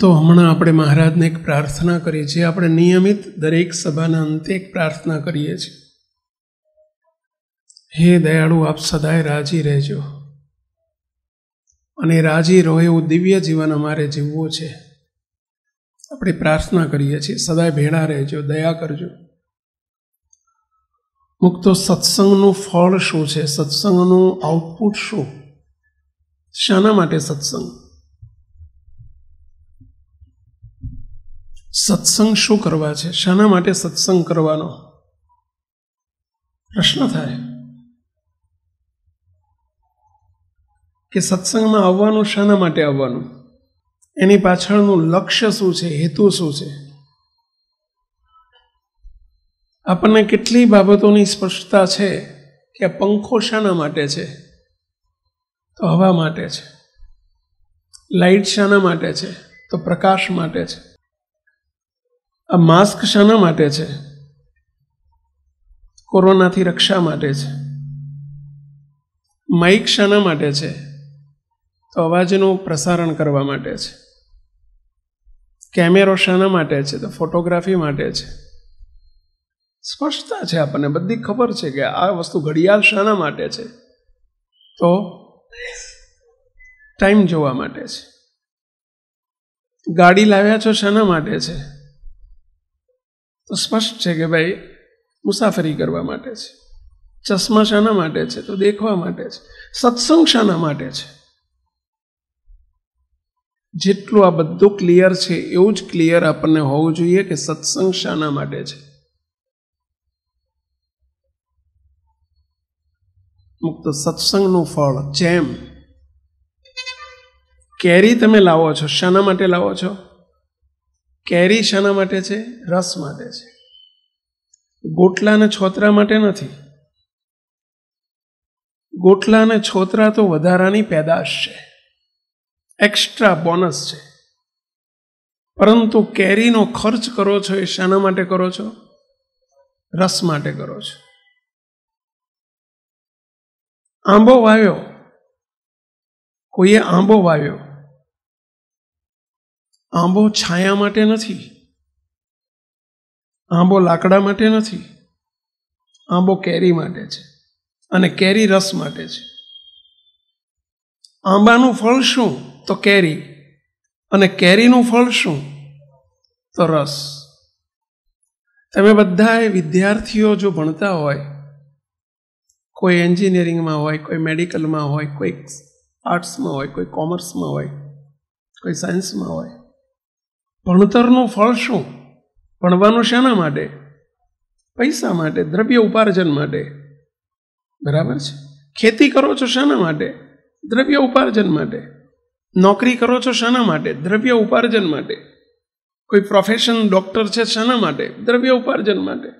તો હમણાં આપણે મહારાજને એક પ્રાર્થના કરીએ છીએ આપણે નિયમિત દરેક સભાના અંતે એક પ્રાર્થના કરીએ છીએ હે દયાળુ આપ સદાય રાજી રહેજો અને રાજી રહો એવું દિવ્ય જીવન અમારે જીવવું છે આપણે પ્રાર્થના કરીએ છીએ સદાય ભેળા રહેજો દયા કરજો મુક્તો સત્સંગનું ફળ શું છે સત્સંગનું આઉટપુટ શું શાના માટે સત્સંગ સત્સંગ શું કરવા છે શાના માટે સત્સંગ કરવાનો પ્રશ્ન થાય કે સત્સંગમાં આવવાનું શાના માટે આવવાનું એની પાછળનું લક્ષ્ય શું છે હેતુ શું છે આપણને કેટલી બાબતોની સ્પષ્ટતા છે કે આ પંખો શાના માટે છે તો હવા માટે છે લાઇટ શાના માટે છે તો પ્રકાશ માટે છે આ માસ્ક શાના માટે છે કોરોનાથી રક્ષા માટે છે માઇક શાના માટે છે તો અવાજનું પ્રસારણ કરવા માટે છે કેમેરો શાના માટે છે તો ફોટોગ્રાફી માટે છે સ્પષ્ટતા છે આપણને બધી ખબર છે કે આ વસ્તુ ઘડિયાળ શાના માટે છે તો ટાઈમ જોવા માટે છે ગાડી લાવ્યા છો શાના માટે છે તો સ્પષ્ટ છે કે ભાઈ મુસાફરી કરવા માટે છે ચશ્મા શાના માટે છે તો દેખવા માટે છે સત્સંગ શાના માટે છે જેટલું આ બધું ક્લિયર છે એવું જ ક્લિયર આપણને હોવું જોઈએ કે સત્સંગ શાના માટે છે મુક્ત સત્સંગનું ફળ જેમ કેરી તમે લાવો છો શાના માટે લાવો છો કેરી શાના માટે છે રસ માટે છે ગોટલા અને છોતરા માટે નથી ગોટલા અને છોતરા તો વધારાની પેદાશ છે એક્સ્ટ્રા બોનસ છે પરંતુ કેરીનો ખર્ચ કરો છો એ શાના માટે કરો છો રસ માટે કરો છો આંબો વાવ્યો કોઈએ આંબો વાવ્યો આંબો છાયા માટે નથી આંબો લાકડા માટે નથી આંબો કેરી માટે છે અને કેરી રસ માટે છે આંબાનું ફળ શું તો કેરી અને કેરીનું ફળ શું તો રસ તમે બધાએ વિદ્યાર્થીઓ જો ભણતા હોય કોઈ એન્જિનિયરિંગમાં હોય કોઈ મેડિકલમાં હોય કોઈ આર્ટ્સમાં હોય કોઈ કોમર્સમાં હોય કોઈ સાયન્સમાં હોય ભણતરનું ફળ શું ભણવાનું શેના માટે પૈસા માટે દ્રવ્ય ઉપાર્જન માટે બરાબર છે ખેતી કરો છો શાના માટે દ્રવ્ય ઉપાર્જન માટે નોકરી કરો છો શાના માટે દ્રવ્ય ઉપાર્જન માટે કોઈ પ્રોફેશન ડૉક્ટર છે શાના માટે દ્રવ્ય ઉપાર્જન માટે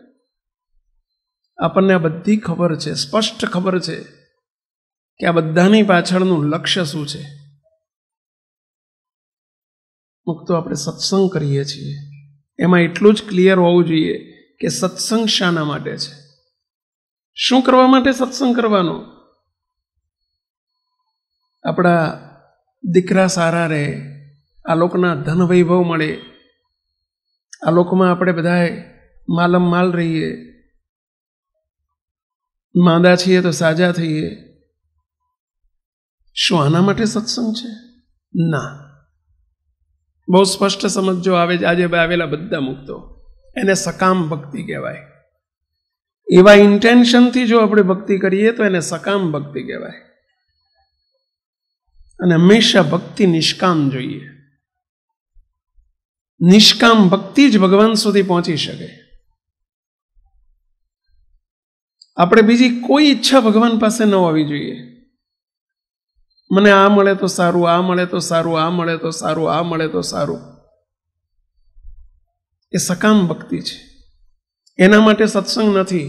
આપણને આ બધી ખબર છે સ્પષ્ટ ખબર છે કે આ બધાની પાછળનું લક્ષ્ય શું છે મુક્તો આપણે સત્સંગ કરીએ છીએ એમાં એટલું જ ક્લિયર હોવું જોઈએ કે સત્સંગ શાના માટે છે શું કરવા માટે સત્સંગ કરવાનો આપણા દીકરા સારા રહે આ લોકોના ધન વૈભવ મળે આ લોકોમાં આપણે બધાએ માલમ માલ રહીએ માંદા છીએ તો સાજા થઈએ શું આના માટે સત્સંગ છે ના બહુ સ્પષ્ટ સમજો આવે આજે આવેલા બધા મુક્તો એને સકામ ભક્તિ કહેવાય એવા ઇન્ટેન્શનથી જો આપણે ભક્તિ કરીએ તો એને સકામ ભક્તિ કહેવાય અને હંમેશા ભક્તિ નિષ્કામ જોઈએ નિષ્કામ ભક્તિ જ ભગવાન સુધી પહોંચી શકે આપણે બીજી કોઈ ઈચ્છા ભગવાન પાસે ન હોવી જોઈએ મને આ મળે તો સારું આ મળે તો સારું આ મળે તો સારું આ મળે તો સારું એ સકામ ભક્તિ છે એના માટે સત્સંગ નથી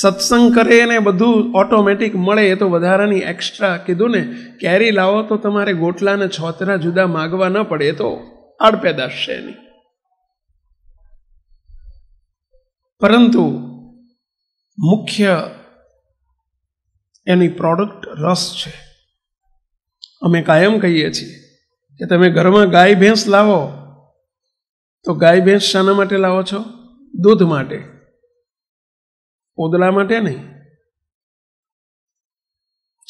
સત્સંગ કરે એને બધું ઓટોમેટિક મળે એ તો વધારાની એક્સ્ટ્રા કીધું ને કેરી લાવો તો તમારે ગોટલાને છોતરા જુદા માગવા ન પડે એ તો આડપેદાશ છે એની પરંતુ મુખ્ય એની પ્રોડક્ટ રસ છે અમે કાયમ કહીએ છીએ કે તમે ઘરમાં ગાય ભેંસ લાવો તો ગાય ભેંસ શાના માટે લાવો છો દૂધ માટે પોદલા માટે નહીં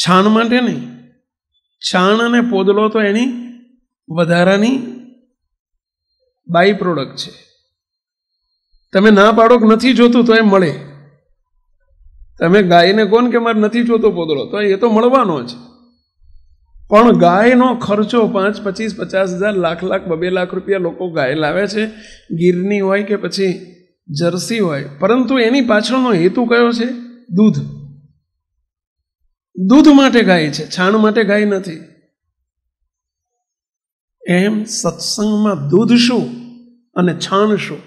છાણ માટે નહીં છાણ અને પોદલો તો એની વધારાની બાય પ્રોડક્ટ છે તમે ના પાડો નથી જોતું તો એ મળે તમે ગાયને કોણ કે મારે નથી જોતો પોદળો તો એ તો મળવાનો છે પણ ગાયનો ખર્ચો પાંચ પચીસ પચાસ હજાર લાખ લાખ બબે લાખ રૂપિયા લોકો ગાય લાવે છે ગીરની હોય કે પછી જર્સી હોય પરંતુ એની પાછળનો હેતુ કયો છે દૂધ દૂધ માટે ગાય છે છાણ માટે ગાય નથી એમ સત્સંગમાં દૂધ શું અને છાણ શું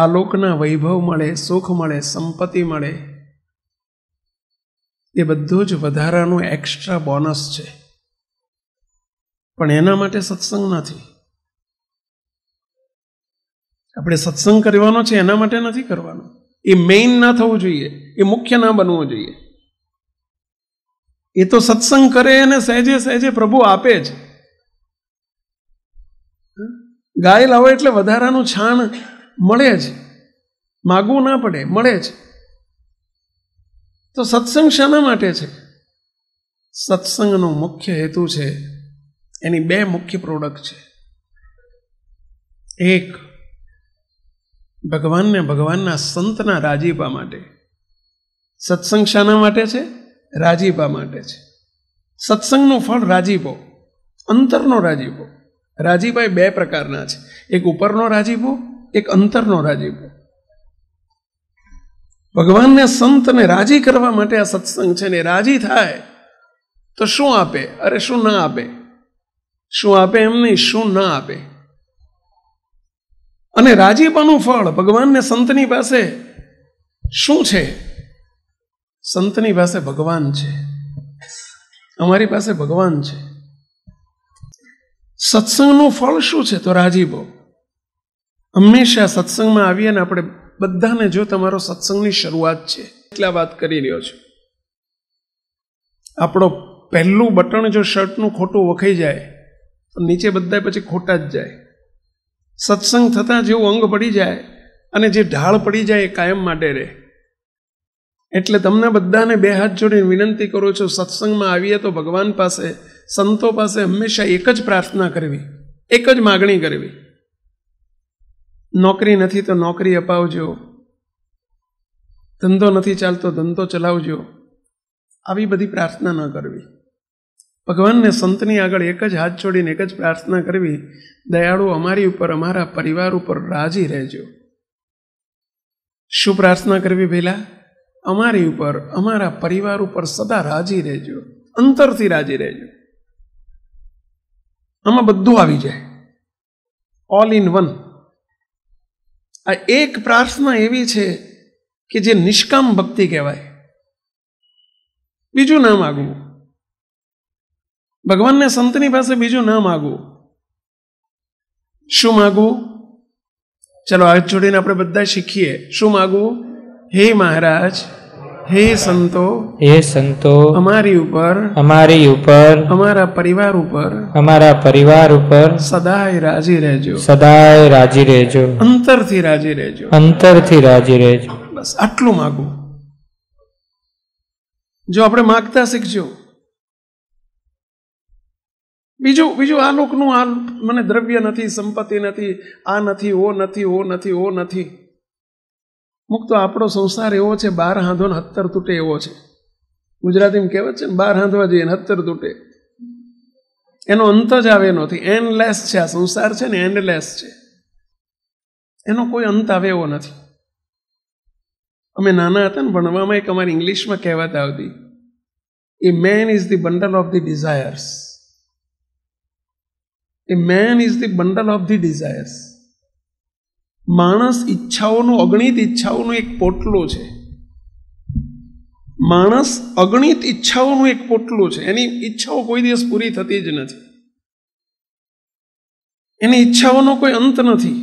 આ લોકના વૈભવ મળે સુખ મળે સંપત્તિ મળે એ બધું જ વધારાનું એક્સ્ટ્રા બોનસ છે પણ એના માટે સત્સંગ નથી આપણે સત્સંગ કરવાનો છે એના માટે નથી કરવાનો એ મેઇન ના થવું જોઈએ એ મુખ્ય ના બનવું જોઈએ એ તો સત્સંગ કરે અને સહેજે સહેજે પ્રભુ આપે જ ગાય લાવો એટલે વધારાનું છાણ મળે જ માગવું ના પડે મળે જ તો સત્સંગ શાના માટે છે સત્સંગનો મુખ્ય હેતુ છે એની બે મુખ્ય પ્રોડક્ટ છે એક ભગવાનને ભગવાનના સંતના રાજીપા માટે સત્સંગ શાના માટે છે રાજીપા માટે છે સત્સંગનો ફળ રાજીપો અંતરનો રાજીપો રાજીપા બે પ્રકારના છે એક ઉપરનો રાજીપો એક અંતરનો રાજીપો ભગવાનને સંતને રાજી કરવા માટે આ સત્સંગ છે ને રાજી થાય તો શું આપે અરે શું ના આપે શું આપે એમ નહીં શું ના આપે અને રાજીપાનું ફળ ભગવાનને સંતની પાસે શું છે સંતની પાસે ભગવાન છે અમારી પાસે ભગવાન છે સત્સંગનું ફળ શું છે તો રાજીપો હંમેશા સત્સંગમાં આવીએ ને આપણે બધાને જો તમારો સત્સંગની શરૂઆત છે એટલા વાત કરી રહ્યો છું આપણો પહેલું બટણ જો શર્ટનું ખોટું વખાઈ જાય તો નીચે બધા પછી ખોટા જ જાય સત્સંગ થતાં જેવું અંગ પડી જાય અને જે ઢાળ પડી જાય એ કાયમ માટે રહે એટલે તમને બધાને બે હાથ જોડીને વિનંતી કરું છું સત્સંગમાં આવીએ તો ભગવાન પાસે સંતો પાસે હંમેશા એક જ પ્રાર્થના કરવી એક જ માગણી કરવી નોકરી નથી તો નોકરી અપાવજો ધંધો નથી ચાલતો ધંધો ચલાવજો આવી બધી પ્રાર્થના ન કરવી ભગવાનને સંતની આગળ એક જ હાથ છોડીને એક જ પ્રાર્થના કરવી દયાળુ અમારી ઉપર અમારા પરિવાર ઉપર રાજી રહેજો શું પ્રાર્થના કરવી પહેલા અમારી ઉપર અમારા પરિવાર ઉપર સદા રાજી રહેજો અંતરથી રાજી રહેજો આમાં બધું આવી જાય ઓલ ઇન વન આ એક પ્રાર્થના એવી છે કે જે નિષ્કામ ભક્તિ કહેવાય બીજું ના માગવું ભગવાનને સંતની પાસે બીજું ના માગવું શું માગવું ચલો હાથ જોડીને આપણે બધા શીખીએ શું માગવું હે મહારાજ હે સંતો હે સંતો અમારી ઉપર અમારી ઉપર અમારા પરિવાર ઉપર અમારા પરિવાર ઉપર સદાય રાજી રહેજો સદાય રાજી રહેજો અંતરથી રાજી રહેજો અંતરથી રાજી રહેજો બસ આટલું માગું જો આપણે માગતા શીખજો બીજું બીજું આ લોકનું આ મને દ્રવ્ય નથી સંપત્તિ નથી આ નથી ઓ નથી ઓ નથી ઓ નથી તો આપણો સંસાર એવો છે બાર હાંધો ને હત્તર તૂટે એવો છે ગુજરાતીમાં કહેવત છે ને બાર હાંધવા જઈએ ને હત્તર તૂટે એનો અંત જ આવે નથી એન્ડલેસ છે આ સંસાર છે ને એન્ડલેસ છે એનો કોઈ અંત આવે એવો નથી અમે નાના હતા ને ભણવામાં એક અમારી ઇંગ્લિશમાં કહેવત આવતી a man is the bundle of the desires a man is the bundle of the desires માણસ ઈચ્છાઓનો અગણિત ઈચ્છાઓનો એક પોટલો છે માણસ અગણિત ઈચ્છાઓનો એક પોટલો છે એની ઈચ્છાઓ કોઈ દિવસ પૂરી થતી જ નથી એની ઈચ્છાઓનો કોઈ અંત નથી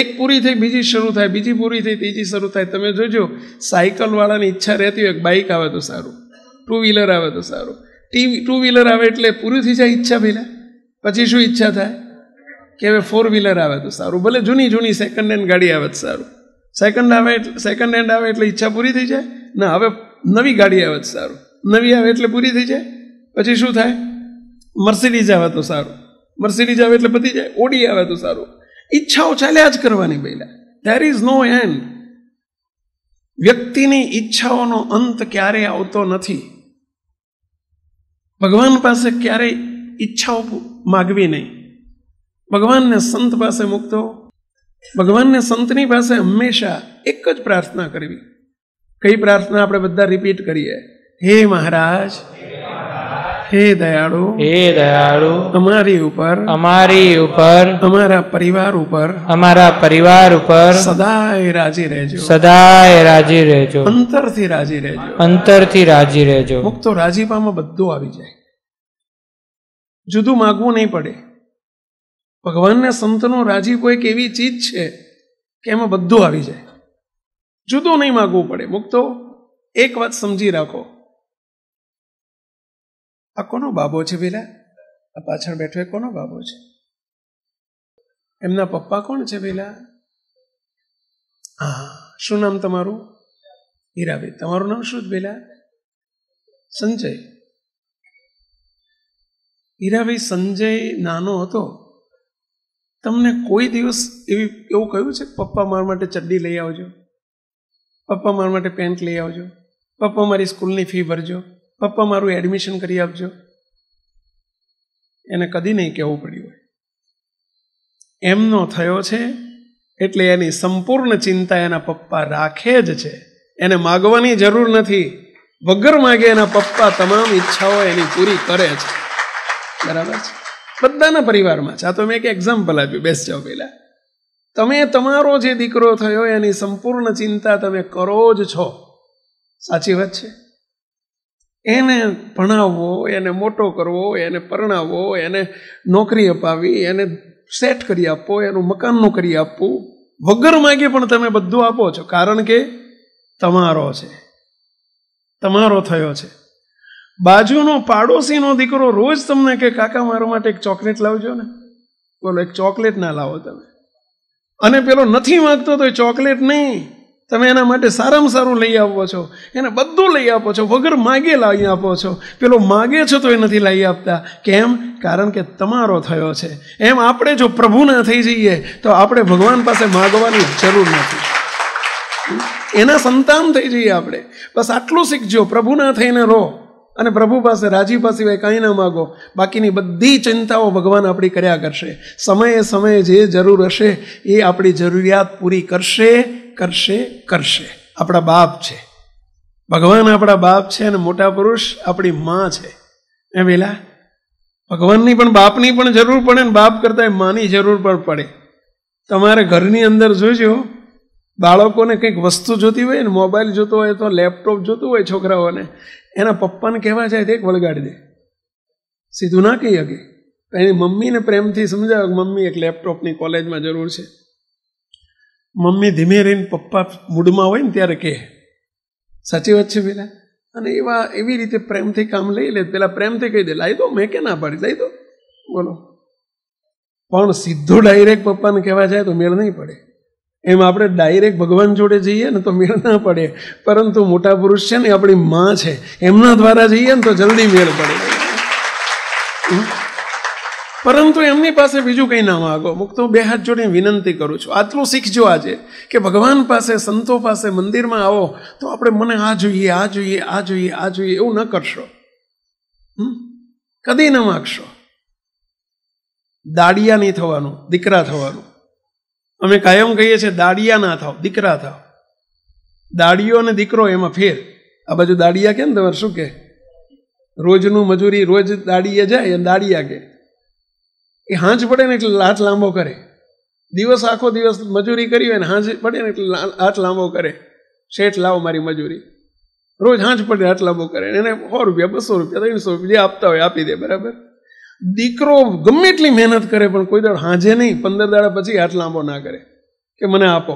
એક પૂરી થઈ બીજી શરૂ થાય બીજી પૂરી થઈ ત્રીજી શરૂ થાય તમે જોજો સાયકલવાળાની ઈચ્છા રહેતી હોય બાઇક આવે તો સારું ટુ વ્હીલર આવે તો સારું ટી ટુ વ્હીલર આવે એટલે પૂરી થઈ જાય ઈચ્છા પહેલાં પછી શું ઈચ્છા થાય કે હવે ફોર વ્હીલર આવે તો સારું ભલે જૂની જૂની સેકન્ડ હેન્ડ ગાડી આવે તો સારું સેકન્ડ આવે એટલે સેકન્ડ હેન્ડ આવે એટલે ઈચ્છા પૂરી થઈ જાય ના હવે નવી ગાડી આવે તો સારું નવી આવે એટલે પૂરી થઈ જાય પછી શું થાય મર્સિડીઝ આવે તો સારું મર્સિડીઝ આવે એટલે પતી જાય ઓડી આવે તો સારું ઈચ્છાઓ ચાલ્યા જ કરવાની પહેલાં ધેર ઇઝ નો એન્ડ વ્યક્તિની ઈચ્છાઓનો અંત ક્યારે આવતો નથી ભગવાન પાસે ક્યારેય ઈચ્છાઓ માગવી નહીં ભગવાનને સંત પાસે મૂકતો ભગવાનને સંતની પાસે હંમેશા એક જ પ્રાર્થના કરવી કઈ પ્રાર્થના આપણે બધા રિપીટ કરીએ હે મહારાજ હે દયાળુ હે દયાળુ અમારી ઉપર અમારી ઉપર અમારા પરિવાર ઉપર અમારા પરિવાર ઉપર સદાય રાજી રહેજો સદાય રાજી રહેજો અંતરથી રાજી રહેજો અંતરથી રાજી રહેજો મુક્ત રાજીપામાં બધું આવી જાય જુદું માગવું નહીં પડે ભગવાનને સંતનો રાજી કોઈક એવી ચીજ છે કે એમાં બધું આવી જાય જુદો નહીં માગવું પડે મુક્તો એક વાત સમજી રાખો આ કોનો બાબો છે પેલા આ પાછળ બેઠો એ કોનો બાબો છે એમના પપ્પા કોણ છે ભેલા હા શું નામ તમારું હીરાબેન તમારું નામ શું ભેલા સંજય હીરાભાઈ સંજય નાનો હતો તમને કોઈ દિવસ એવી એવું કહ્યું છે કે પપ્પા મારા માટે ચડ્ડી લઈ આવજો પપ્પા મારા માટે પેન્ટ લઈ આવજો પપ્પા મારી સ્કૂલની ફી ભરજો પપ્પા મારું એડમિશન કરી આપજો એને કદી નહીં કહેવું પડ્યું હોય એમનો થયો છે એટલે એની સંપૂર્ણ ચિંતા એના પપ્પા રાખે જ છે એને માગવાની જરૂર નથી વગર માગે એના પપ્પા તમામ ઈચ્છાઓ એની પૂરી કરે છે બરાબર છે બધાના પરિવારમાં છે તો મેં એક એક્ઝામ્પલ આપ્યું બેસી જાઓ પહેલાં તમે તમારો જે દીકરો થયો એની સંપૂર્ણ ચિંતા તમે કરો જ છો સાચી વાત છે એને ભણાવવો એને મોટો કરવો એને પરણાવવો એને નોકરી અપાવી એને સેટ કરી આપો એનું મકાનનું કરી આપવું વગર માગે પણ તમે બધું આપો છો કારણ કે તમારો છે તમારો થયો છે બાજુનો પાડોશીનો દીકરો રોજ તમને કે કાકા મારા માટે એક ચોકલેટ લાવજો ને બોલો એક ચોકલેટ ના લાવો તમે અને પેલો નથી માગતો તો એ ચોકલેટ નહીં તમે એના માટે સારામાં સારું લઈ આવો છો એને બધું લઈ આપો છો વગર માગે લાવી આપો છો પેલો માગે છો તો એ નથી લાવી આપતા કેમ કારણ કે તમારો થયો છે એમ આપણે જો પ્રભુના થઈ જઈએ તો આપણે ભગવાન પાસે માગવાની જરૂર નથી એના સંતાન થઈ જઈએ આપણે બસ આટલું શીખજો પ્રભુના થઈને રહો અને પ્રભુ પાસે રાજી પાસે હોય કાંઈ ન માગો બાકીની બધી ચિંતાઓ ભગવાન આપણી કર્યા કરશે સમયે સમયે જે જરૂર હશે એ આપણી જરૂરિયાત પૂરી કરશે કરશે કરશે આપણા બાપ છે ભગવાન આપણા બાપ છે અને મોટા પુરુષ આપણી મા છે એ પેલા ભગવાનની પણ બાપની પણ જરૂર પડે ને બાપ કરતાં માની જરૂર પણ પડે તમારે ઘરની અંદર જોજો બાળકોને કંઈક વસ્તુ જોતી હોય ને મોબાઈલ જોતો હોય તો લેપટોપ જોતું હોય છોકરાઓને એના પપ્પાને કહેવા જાય તો એક વળગાડી દે સીધું ના કહી શકે એની મમ્મીને પ્રેમથી સમજાવે મમ્મી એક લેપટોપની કોલેજમાં જરૂર છે મમ્મી ધીમે રહીને પપ્પા મૂડમાં હોય ને ત્યારે કહે સાચી વાત છે પેલા અને એવા એવી રીતે પ્રેમથી કામ લઈ લે પેલા પ્રેમથી કહી દે લાવી દો મેં કે ના પાડી લઈ દો બોલો પણ સીધો ડાયરેક્ટ પપ્પાને કહેવા જાય તો મેળ નહીં પડે એમ આપણે ડાયરેક્ટ ભગવાન જોડે જઈએ ને તો મેળ ના પડે પરંતુ મોટા પુરુષ છે ને આપણી માં છે એમના દ્વારા જઈએ ને તો જલ્દી મેળ પડે પરંતુ એમની પાસે બીજું કંઈ ના માગો મુક બે હાથ જોડે વિનંતી કરું છું આટલું શીખજો આજે કે ભગવાન પાસે સંતો પાસે મંદિરમાં આવો તો આપણે મને આ જોઈએ આ જોઈએ આ જોઈએ આ જોઈએ એવું ન કરશો કદી ન માગશો દાડિયા નહીં થવાનું દીકરા થવાનું અમે કાયમ કહીએ છીએ દાડિયા ના થાવ દીકરા થાવ દાડીઓ અને દીકરો એમાં ફેર આ બાજુ દાડિયા કેમ તમારે શું કે રોજનું મજૂરી રોજ દાડીએ જાય અને દાડિયા કે એ હાંચ પડે ને એટલે હાથ લાંબો કરે દિવસ આખો દિવસ મજૂરી કરી હોય ને હાંચ પડે ને એટલે હાથ લાંબો કરે શેઠ લાવો મારી મજૂરી રોજ હાંચ પડે હાથ લાંબો કરે એને સો રૂપિયા બસો રૂપિયા ત્રણસો રૂપિયા જે આપતા હોય આપી દે બરાબર દીકરો ગમે એટલી મહેનત કરે પણ કોઈ દાડ હાજે નહીં પંદર દાડા પછી હાથ લાંબો ના કરે કે મને આપો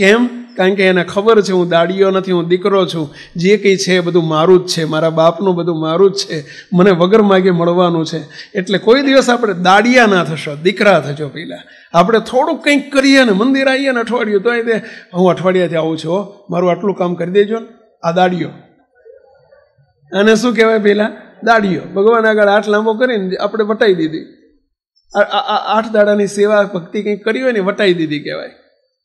કેમ કારણ કે એને ખબર છે હું દાડીઓ નથી હું દીકરો છું જે કંઈ છે એ બધું મારું જ છે મારા બાપનું બધું મારું જ છે મને વગર માગે મળવાનું છે એટલે કોઈ દિવસ આપણે દાડિયા ના થશો દીકરા થજો પહેલાં આપણે થોડુંક કંઈક કરીએ ને મંદિર આવીએ ને અઠવાડિયું તો એ હું અઠવાડિયાથી આવું છું મારું આટલું કામ કરી દેજો ને આ દાડીઓ અને શું કહેવાય પહેલાં દાડીઓ ભગવાન આગળ આઠ લાંબો કરીને આપણે વટાઈ દીધી આઠ દાડાની સેવા ભક્તિ કંઈક કરી હોય ને વટાઈ દીધી કહેવાય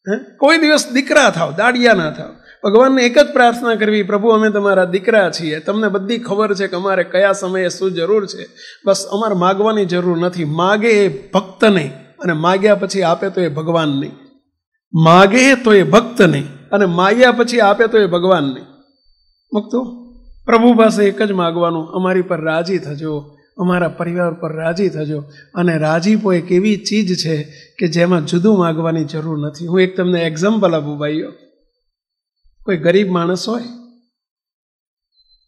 હે કોઈ દિવસ દીકરા થાવ દાડિયા ના થાવ ભગવાનને એક જ પ્રાર્થના કરવી પ્રભુ અમે તમારા દીકરા છીએ તમને બધી ખબર છે કે અમારે કયા સમયે શું જરૂર છે બસ અમારે માગવાની જરૂર નથી માગે એ ભક્ત નહીં અને માગ્યા પછી આપે તો એ ભગવાન નહીં માગે તો એ ભક્ત નહીં અને માગ્યા પછી આપે તો એ ભગવાન નહીં મૂકતો પ્રભુ પાસે એક જ માગવાનું અમારી પર રાજી થજો અમારા પરિવાર પર રાજી થજો અને રાજીપો એક એવી ચીજ છે કે જેમાં જુદું માગવાની જરૂર નથી હું એક તમને એક્ઝામ્પલ આપું ભાઈઓ કોઈ ગરીબ માણસ હોય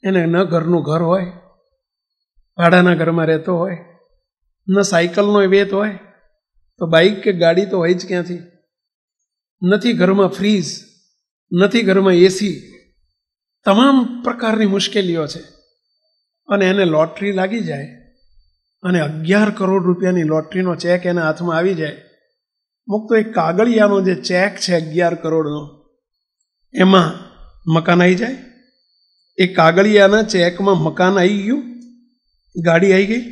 એને ન ઘરનું ઘર હોય ભાડાના ઘરમાં રહેતો હોય ન સાયકલનો વેત હોય તો બાઇક કે ગાડી તો હોય જ ક્યાંથી નથી ઘરમાં ફ્રીજ નથી ઘરમાં એસી તમામ પ્રકારની મુશ્કેલીઓ છે અને એને લોટરી લાગી જાય અને અગિયાર કરોડ રૂપિયાની લોટરીનો ચેક એના હાથમાં આવી જાય તો એક કાગળિયાનો જે ચેક છે અગિયાર કરોડનો એમાં મકાન આવી જાય એ કાગળિયાના ચેકમાં મકાન આવી ગયું ગાડી આવી ગઈ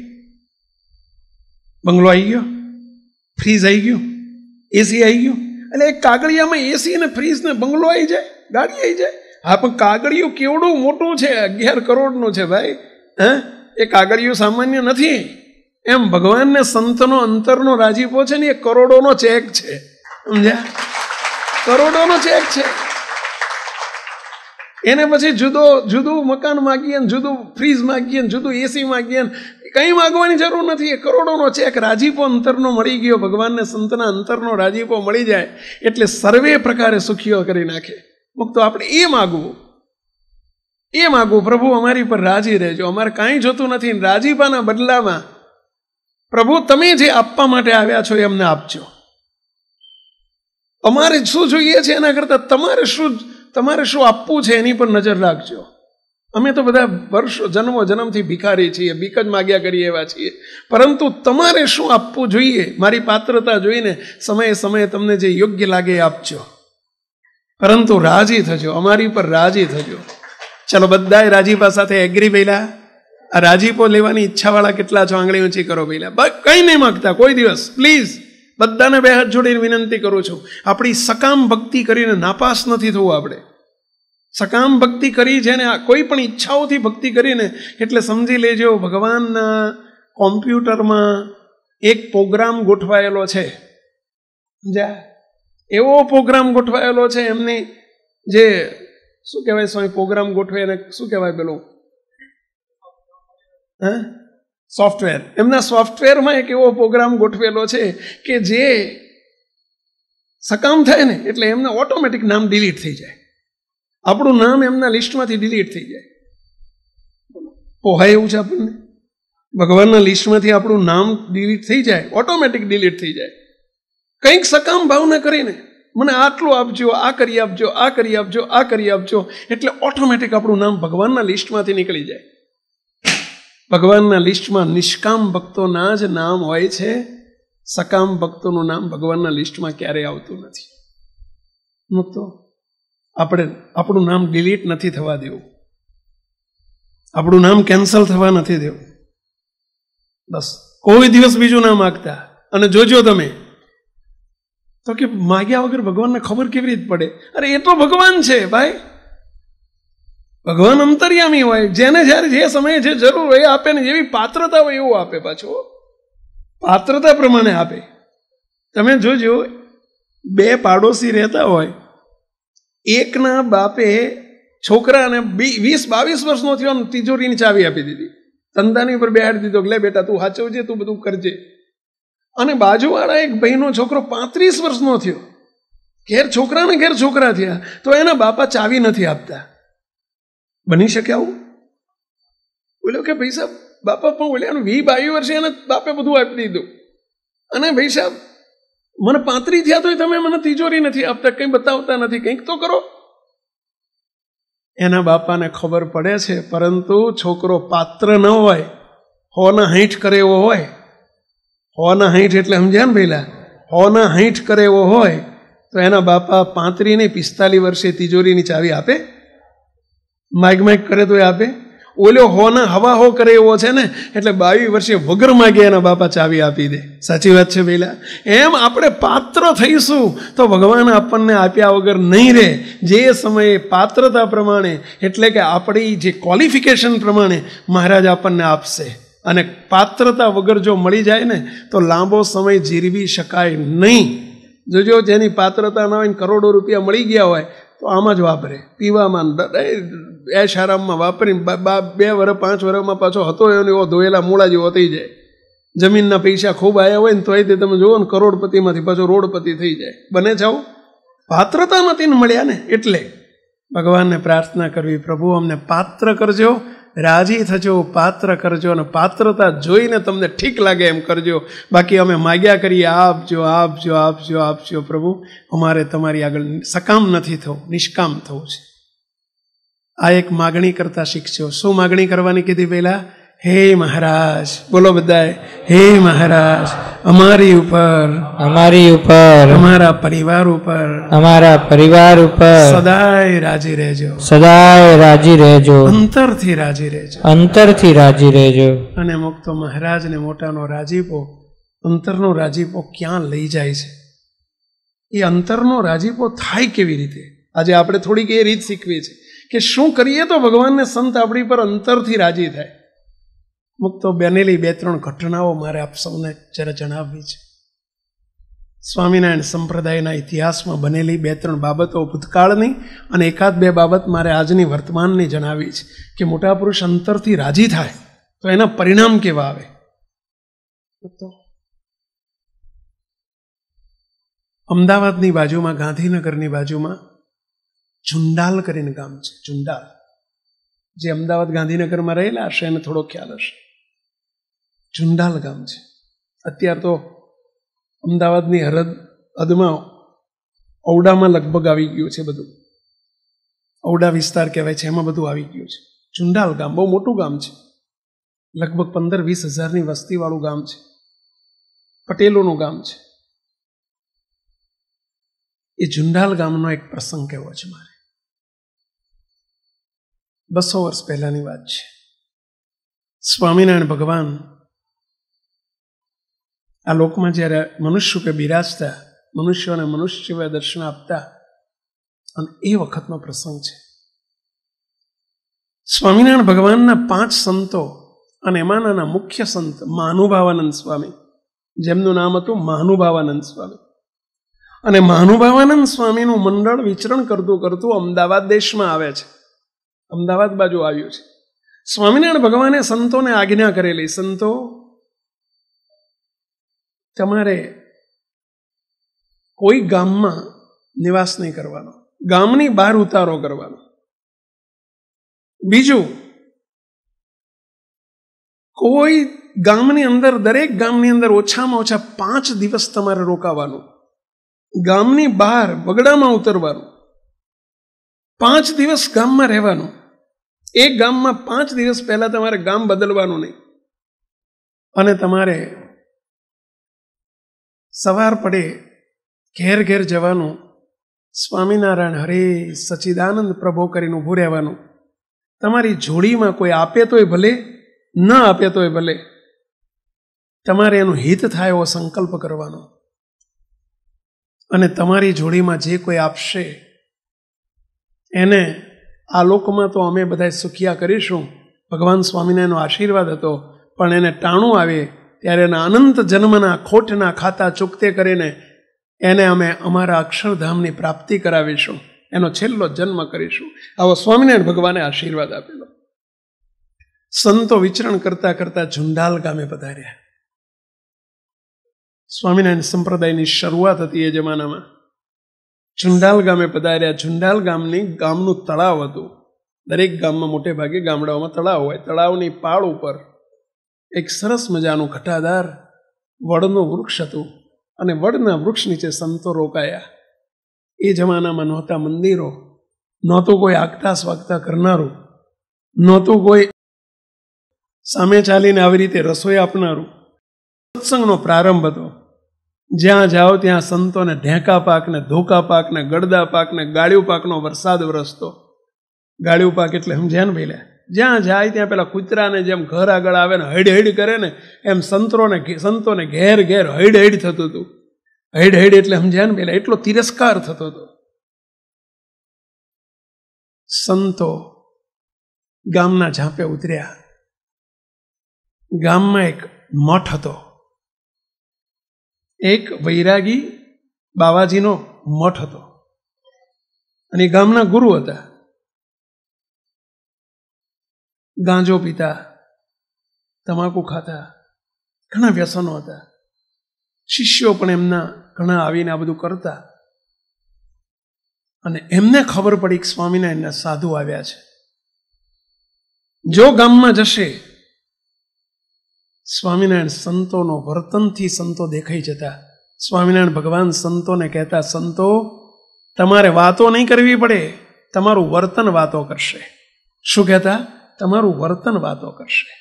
બંગલો આવી ગયો ફ્રીજ આવી ગયું એસી આવી ગયું એટલે એ કાગળિયામાં એસી અને ફ્રીજ ને બંગલો આવી જાય ગાડી આવી જાય હા પણ કાગળિયું કેવડું મોટું છે અગિયાર કરોડનું છે ભાઈ હે એ કાગળિયું સામાન્ય નથી એમ ભગવાનને સંતનો અંતરનો રાજીપો છે ને એ કરોડોનો ચેક છે સમજ્યા કરોડોનો ચેક છે એને પછી જુદો જુદું મકાન માગીએ ને જુદું ફ્રીજ માગીએ ને જુદું એસી માગીએ ને કંઈ માગવાની જરૂર નથી એ કરોડોનો ચેક રાજીપો અંતરનો મળી ગયો ભગવાનને સંતના અંતરનો રાજીપો મળી જાય એટલે સર્વે પ્રકારે સુખીઓ કરી નાખે ભક્તો આપણે એ માગવું એ માગવું પ્રભુ અમારી પર રાજી રહેજો અમારે કાંઈ જોતું નથી રાજીપાના બદલામાં પ્રભુ તમે જે આપવા માટે આવ્યા છો એ અમને આપજો અમારે શું જોઈએ છે એના કરતાં તમારે શું તમારે શું આપવું છે એની પર નજર રાખજો અમે તો બધા વર્ષો જન્મો જન્મથી ભિખારી છીએ બીક જ માગ્યા કરી એવા છીએ પરંતુ તમારે શું આપવું જોઈએ મારી પાત્રતા જોઈને સમયે સમયે તમને જે યોગ્ય લાગે એ આપજો પરંતુ રાજી થજો અમારી પર રાજી થજો ચલો બધાએ રાજીપા સાથે એગ્રી પહેલા આ રાજીપો લેવાની ઈચ્છાવાળા કેટલા છો આંગળી ઊંચી કરો પહેલા બસ કંઈ નહીં માગતા કોઈ દિવસ પ્લીઝ બધાને બે હાથ જોડીને વિનંતી કરું છું આપણી સકામ ભક્તિ કરીને નાપાસ નથી થવું આપણે સકામ ભક્તિ કરી છે ને કોઈ પણ ઈચ્છાઓથી ભક્તિ કરીને એટલે સમજી લેજો ભગવાનના કોમ્પ્યુટરમાં એક પ્રોગ્રામ ગોઠવાયેલો છે જ્યાં એવો પ્રોગ્રામ ગોઠવાયેલો છે એમની જે શું કહેવાય સ્વામી પ્રોગ્રામ ગોઠવે એને શું કહેવાય પેલું હા સોફ્ટવેર એમના સોફ્ટવેરમાં એક એવો પ્રોગ્રામ ગોઠવેલો છે કે જે સકામ થાય ને એટલે એમને ઓટોમેટિક નામ ડિલીટ થઈ જાય આપણું નામ એમના લિસ્ટમાંથી ડિલીટ થઈ જાય પોહાય એવું છે આપણને ભગવાનના લિસ્ટમાંથી આપણું નામ ડિલીટ થઈ જાય ઓટોમેટિક ડિલીટ થઈ જાય કંઈક સકામ ભાવના કરીને મને આટલું આપજો આ કરી આપજો આ કરી આપજો આ કરી આપજો એટલે ઓટોમેટિક આપણું નામ ભગવાનના લિસ્ટમાંથી નીકળી જાય ભગવાનના લિસ્ટમાં નિષ્કામ ભક્તોના જ નામ હોય છે સકામ ભક્તોનું નામ ભગવાનના લિસ્ટમાં ક્યારેય આવતું નથી મુક્તો આપણે આપણું નામ ડિલીટ નથી થવા દેવું આપણું નામ કેન્સલ થવા નથી દેવું બસ કોઈ દિવસ બીજું નામ માગતા અને જોજો તમે તો કે માગ્યા વગર ભગવાનને ખબર કેવી રીતે પડે અરે એ તો ભગવાન છે ભાઈ ભગવાન અંતર્યામી હોય જેને જ્યારે જે સમયે જે જરૂર હોય એ આપે ને જેવી પાત્રતા હોય એવું આપે પાછું પાત્રતા પ્રમાણે આપે તમે જોજો બે પાડોશી રહેતા હોય એકના બાપે છોકરાને વીસ બાવીસ વર્ષનો થયો ને તિજોરીની ચાવી આપી દીધી ધંધાની ઉપર બેહાડી દીધો કે લે બેટા તું હાચવજે તું બધું કરજે અને બાજુવાળા એક ભાઈનો છોકરો પાંત્રીસ વર્ષનો થયો ઘેર છોકરાને ઘેર છોકરા થયા તો એના બાપા ચાવી નથી આપતા બની શકે આવું બોલ્યો કે ભાઈ સાહેબ બાપા પણ બોલ્યા વી બાવી વર્ષે એને બાપે બધું આપી દીધું અને ભાઈ સાહેબ મને પાંત્રી થયા તો તમે મને તિજોરી નથી આપતા કંઈ બતાવતા નથી કંઈક તો કરો એના બાપાને ખબર પડે છે પરંતુ છોકરો પાત્ર ન હોય હોના હેઠ કરે એવો હોય હોના હાઠ એટલે સમજ્યા ને પહેલાં હોના હાઠ કરે એવો હોય તો એના બાપા પાંત્રી ને પિસ્તાલીસ વર્ષે તિજોરીની ચાવી આપે માગ માગ કરે તો એ આપે ઓલો હોના હવા હો કરે એવો છે ને એટલે બાવીસ વર્ષે વગર માગે એના બાપા ચાવી આપી દે સાચી વાત છે પહેલાં એમ આપણે પાત્ર થઈશું તો ભગવાન આપણને આપ્યા વગર નહીં રહે જે સમયે પાત્રતા પ્રમાણે એટલે કે આપણી જે ક્વોલિફિકેશન પ્રમાણે મહારાજ આપણને આપશે અને પાત્રતા વગર જો મળી જાય ને તો લાંબો સમય જીરવી શકાય નહીં જોજો જેની પાત્રતા ન હોય કરોડો રૂપિયા મળી ગયા હોય તો આમાં જ વાપરે પીવામાં એશ આરામમાં વાપરીને બે વર્ષ પાંચ વર્ષમાં પાછો હતો એનો એવો ધોયેલા મૂળા જેવો થઈ જાય જમીનના પૈસા ખૂબ આવ્યા હોય ને તોય તે તમે જુઓ ને કરોડપતિમાંથી પાછો રોડપતિ થઈ જાય બને જાઓ પાત્રતા નથી મળ્યા ને એટલે ભગવાનને પ્રાર્થના કરવી પ્રભુ અમને પાત્ર કરજો રાજી થજો પાત્ર કરજો અને પાત્રતા જોઈને તમને ઠીક લાગે એમ કરજો બાકી અમે માગ્યા કરીએ આપજો આપજો આપજો આપજો પ્રભુ અમારે તમારી આગળ સકામ નથી થવું નિષ્કામ થવું છે આ એક માગણી કરતા શીખજો શું માગણી કરવાની કીધી પહેલાં હે મહારાજ બોલો બધાએ હે મહારાજ અમારી ઉપર અમારી ઉપર અમારા પરિવાર ઉપર અમારા પરિવાર ઉપર સદાય રાજી રહેજો સદાય રાજી રહેજો અંતરથી રાજી રહેજો અંતરથી રાજી રહેજો અને મુક્ત મહારાજને મોટાનો રાજીપો અંતરનો રાજીપો ક્યાં લઈ જાય છે એ અંતરનો રાજીપો થાય કેવી રીતે આજે આપણે થોડીક એ રીત શીખવી છે કે શું કરીએ તો ભગવાનને સંત આપણી પર અંતરથી રાજી થાય અમુક બનેલી બે ત્રણ ઘટનાઓ મારે આપ સૌને જરા જણાવવી છે સ્વામિનારાયણ સંપ્રદાયના ઇતિહાસમાં બનેલી બે ત્રણ બાબતો ભૂતકાળની અને એકાદ બે બાબત મારે આજની વર્તમાનની જણાવી છે કે મોટા પુરુષ અંતરથી રાજી થાય તો એના પરિણામ કેવા આવે અમદાવાદની બાજુમાં ગાંધીનગરની બાજુમાં ઝુંડાલ કરીને ગામ છે ઝુંડાલ જે અમદાવાદ ગાંધીનગરમાં રહેલા હશે એને થોડો ખ્યાલ હશે ચુંડાલ ગામ છે અત્યાર તો અમદાવાદની હરદ હદમાં ઔડામાં લગભગ આવી ગયું છે બધું ઔડા વિસ્તાર કહેવાય છે એમાં બધું આવી ગયું છે ચુંડાલ ગામ બહુ મોટું ગામ છે લગભગ પંદર વીસ હજારની વસ્તીવાળું ગામ છે પટેલોનું ગામ છે એ ઝુંડાલ ગામનો એક પ્રસંગ કહેવો છે મારે બસો વર્ષ પહેલાંની વાત છે સ્વામિનારાયણ ભગવાન આ લોકમાં જ્યારે મનુષ્ય કે બિરાજતા મનુષ્યોને મનુષ્ય સિવાય દર્શન આપતા અને એ વખતનો પ્રસંગ છે સ્વામિનારાયણ ભગવાનના પાંચ સંતો અને એમાંના મુખ્ય સંત માનુભાવાનંદ સ્વામી જેમનું નામ હતું માનુભાવાનંદ સ્વામી અને માનુભાવાનંદ સ્વામીનું મંડળ વિચરણ કરતું કરતું અમદાવાદ દેશમાં આવે છે અમદાવાદ બાજુ આવ્યું છે સ્વામિનારાયણ ભગવાને સંતોને આજ્ઞા કરેલી સંતો તમારે કોઈ ગામમાં નિવાસ નહીં કરવાનો ગામની બહાર ઉતારો કરવાનો બીજું કોઈ ગામની અંદર દરેક ગામની અંદર ઓછામાં ઓછા પાંચ દિવસ તમારે રોકાવાનું ગામની બહાર બગડામાં ઉતરવાનું પાંચ દિવસ ગામમાં રહેવાનું એ ગામમાં પાંચ દિવસ પહેલા તમારે ગામ બદલવાનું નહીં અને તમારે સવાર પડે ઘેર ઘેર જવાનું સ્વામિનારાયણ હરે સચિદાનંદ પ્રભો કરીને ઊભું રહેવાનું તમારી જોડીમાં કોઈ આપે તોય ભલે ન આપે તોય ભલે તમારે એનું હિત થાય એવો સંકલ્પ કરવાનો અને તમારી જોડીમાં જે કોઈ આપશે એને આ લોકમાં તો અમે બધા સુખિયા કરીશું ભગવાન સ્વામિનારાયણનો આશીર્વાદ હતો પણ એને ટાણું આવે ત્યારે એના અનંત જન્મના ખોટના ખાતા ચૂકતે કરીને એને અમે અમારા અક્ષરધામની પ્રાપ્તિ કરાવીશું એનો છેલ્લો જન્મ કરીશું આવો સ્વામિનારાયણ ભગવાને આશીર્વાદ આપેલો સંતો વિચરણ કરતા કરતા ઝુંડાલ ગામે પધાર્યા સ્વામિનારાયણ સંપ્રદાયની શરૂઆત હતી એ જમાનામાં ઝુંડાલ ગામે પધાર્યા ઝુંડાલ ગામની ગામનું તળાવ હતું દરેક ગામમાં મોટે ભાગે ગામડાઓમાં તળાવ હોય તળાવની પાળ ઉપર એક સરસ મજાનું ઘટાદાર વડનું વૃક્ષ હતું અને વડના વૃક્ષ નીચે સંતો રોકાયા એ જમાનામાં નહોતા મંદિરો નહોતું કોઈ આગતા સ્વાગતા કરનારું નહોતું કોઈ સામે ચાલીને આવી રીતે રસોઈ આપનારું સત્સંગનો પ્રારંભ હતો જ્યાં જાઓ ત્યાં સંતોને ઢેંકા પાક ને ધોકા પાક ને ગળદા પાક ને ગાળ્યું પાકનો વરસાદ વરસતો ગાળ્યું પાક એટલે સમજ્યા ને ભાઈ જ્યાં જાય ત્યાં પેલા કૂતરાને જેમ ઘર આગળ આવે ને હૈડ હૈડ કરે ને એમ સંતોને સંતોને ઘેર ઘેર હૈડ હૈડ થતું હતું હૈડ હૈડ એટલે સમજ્યા ને પેલા એટલો તિરસ્કાર થતો હતો સંતો ગામના ઝાંપે ઉતર્યા ગામમાં એક મઠ હતો એક વૈરાગી બાવાજીનો મઠ હતો અને ગામના ગુરુ હતા ગાંજો પીતા તમાકુ ખાતા ઘણા વ્યસનો હતા શિષ્યો પણ એમના ઘણા આવીને આ બધું કરતા અને એમને ખબર પડી કે સ્વામિનારાયણના સાધુ આવ્યા છે જો ગામમાં જશે સ્વામિનારાયણ સંતોનો વર્તનથી સંતો દેખાઈ જતા સ્વામિનારાયણ ભગવાન સંતોને કહેતા સંતો તમારે વાતો નહીં કરવી પડે તમારું વર્તન વાતો કરશે શું કહેતા તમારું વર્તન વાતો કરશે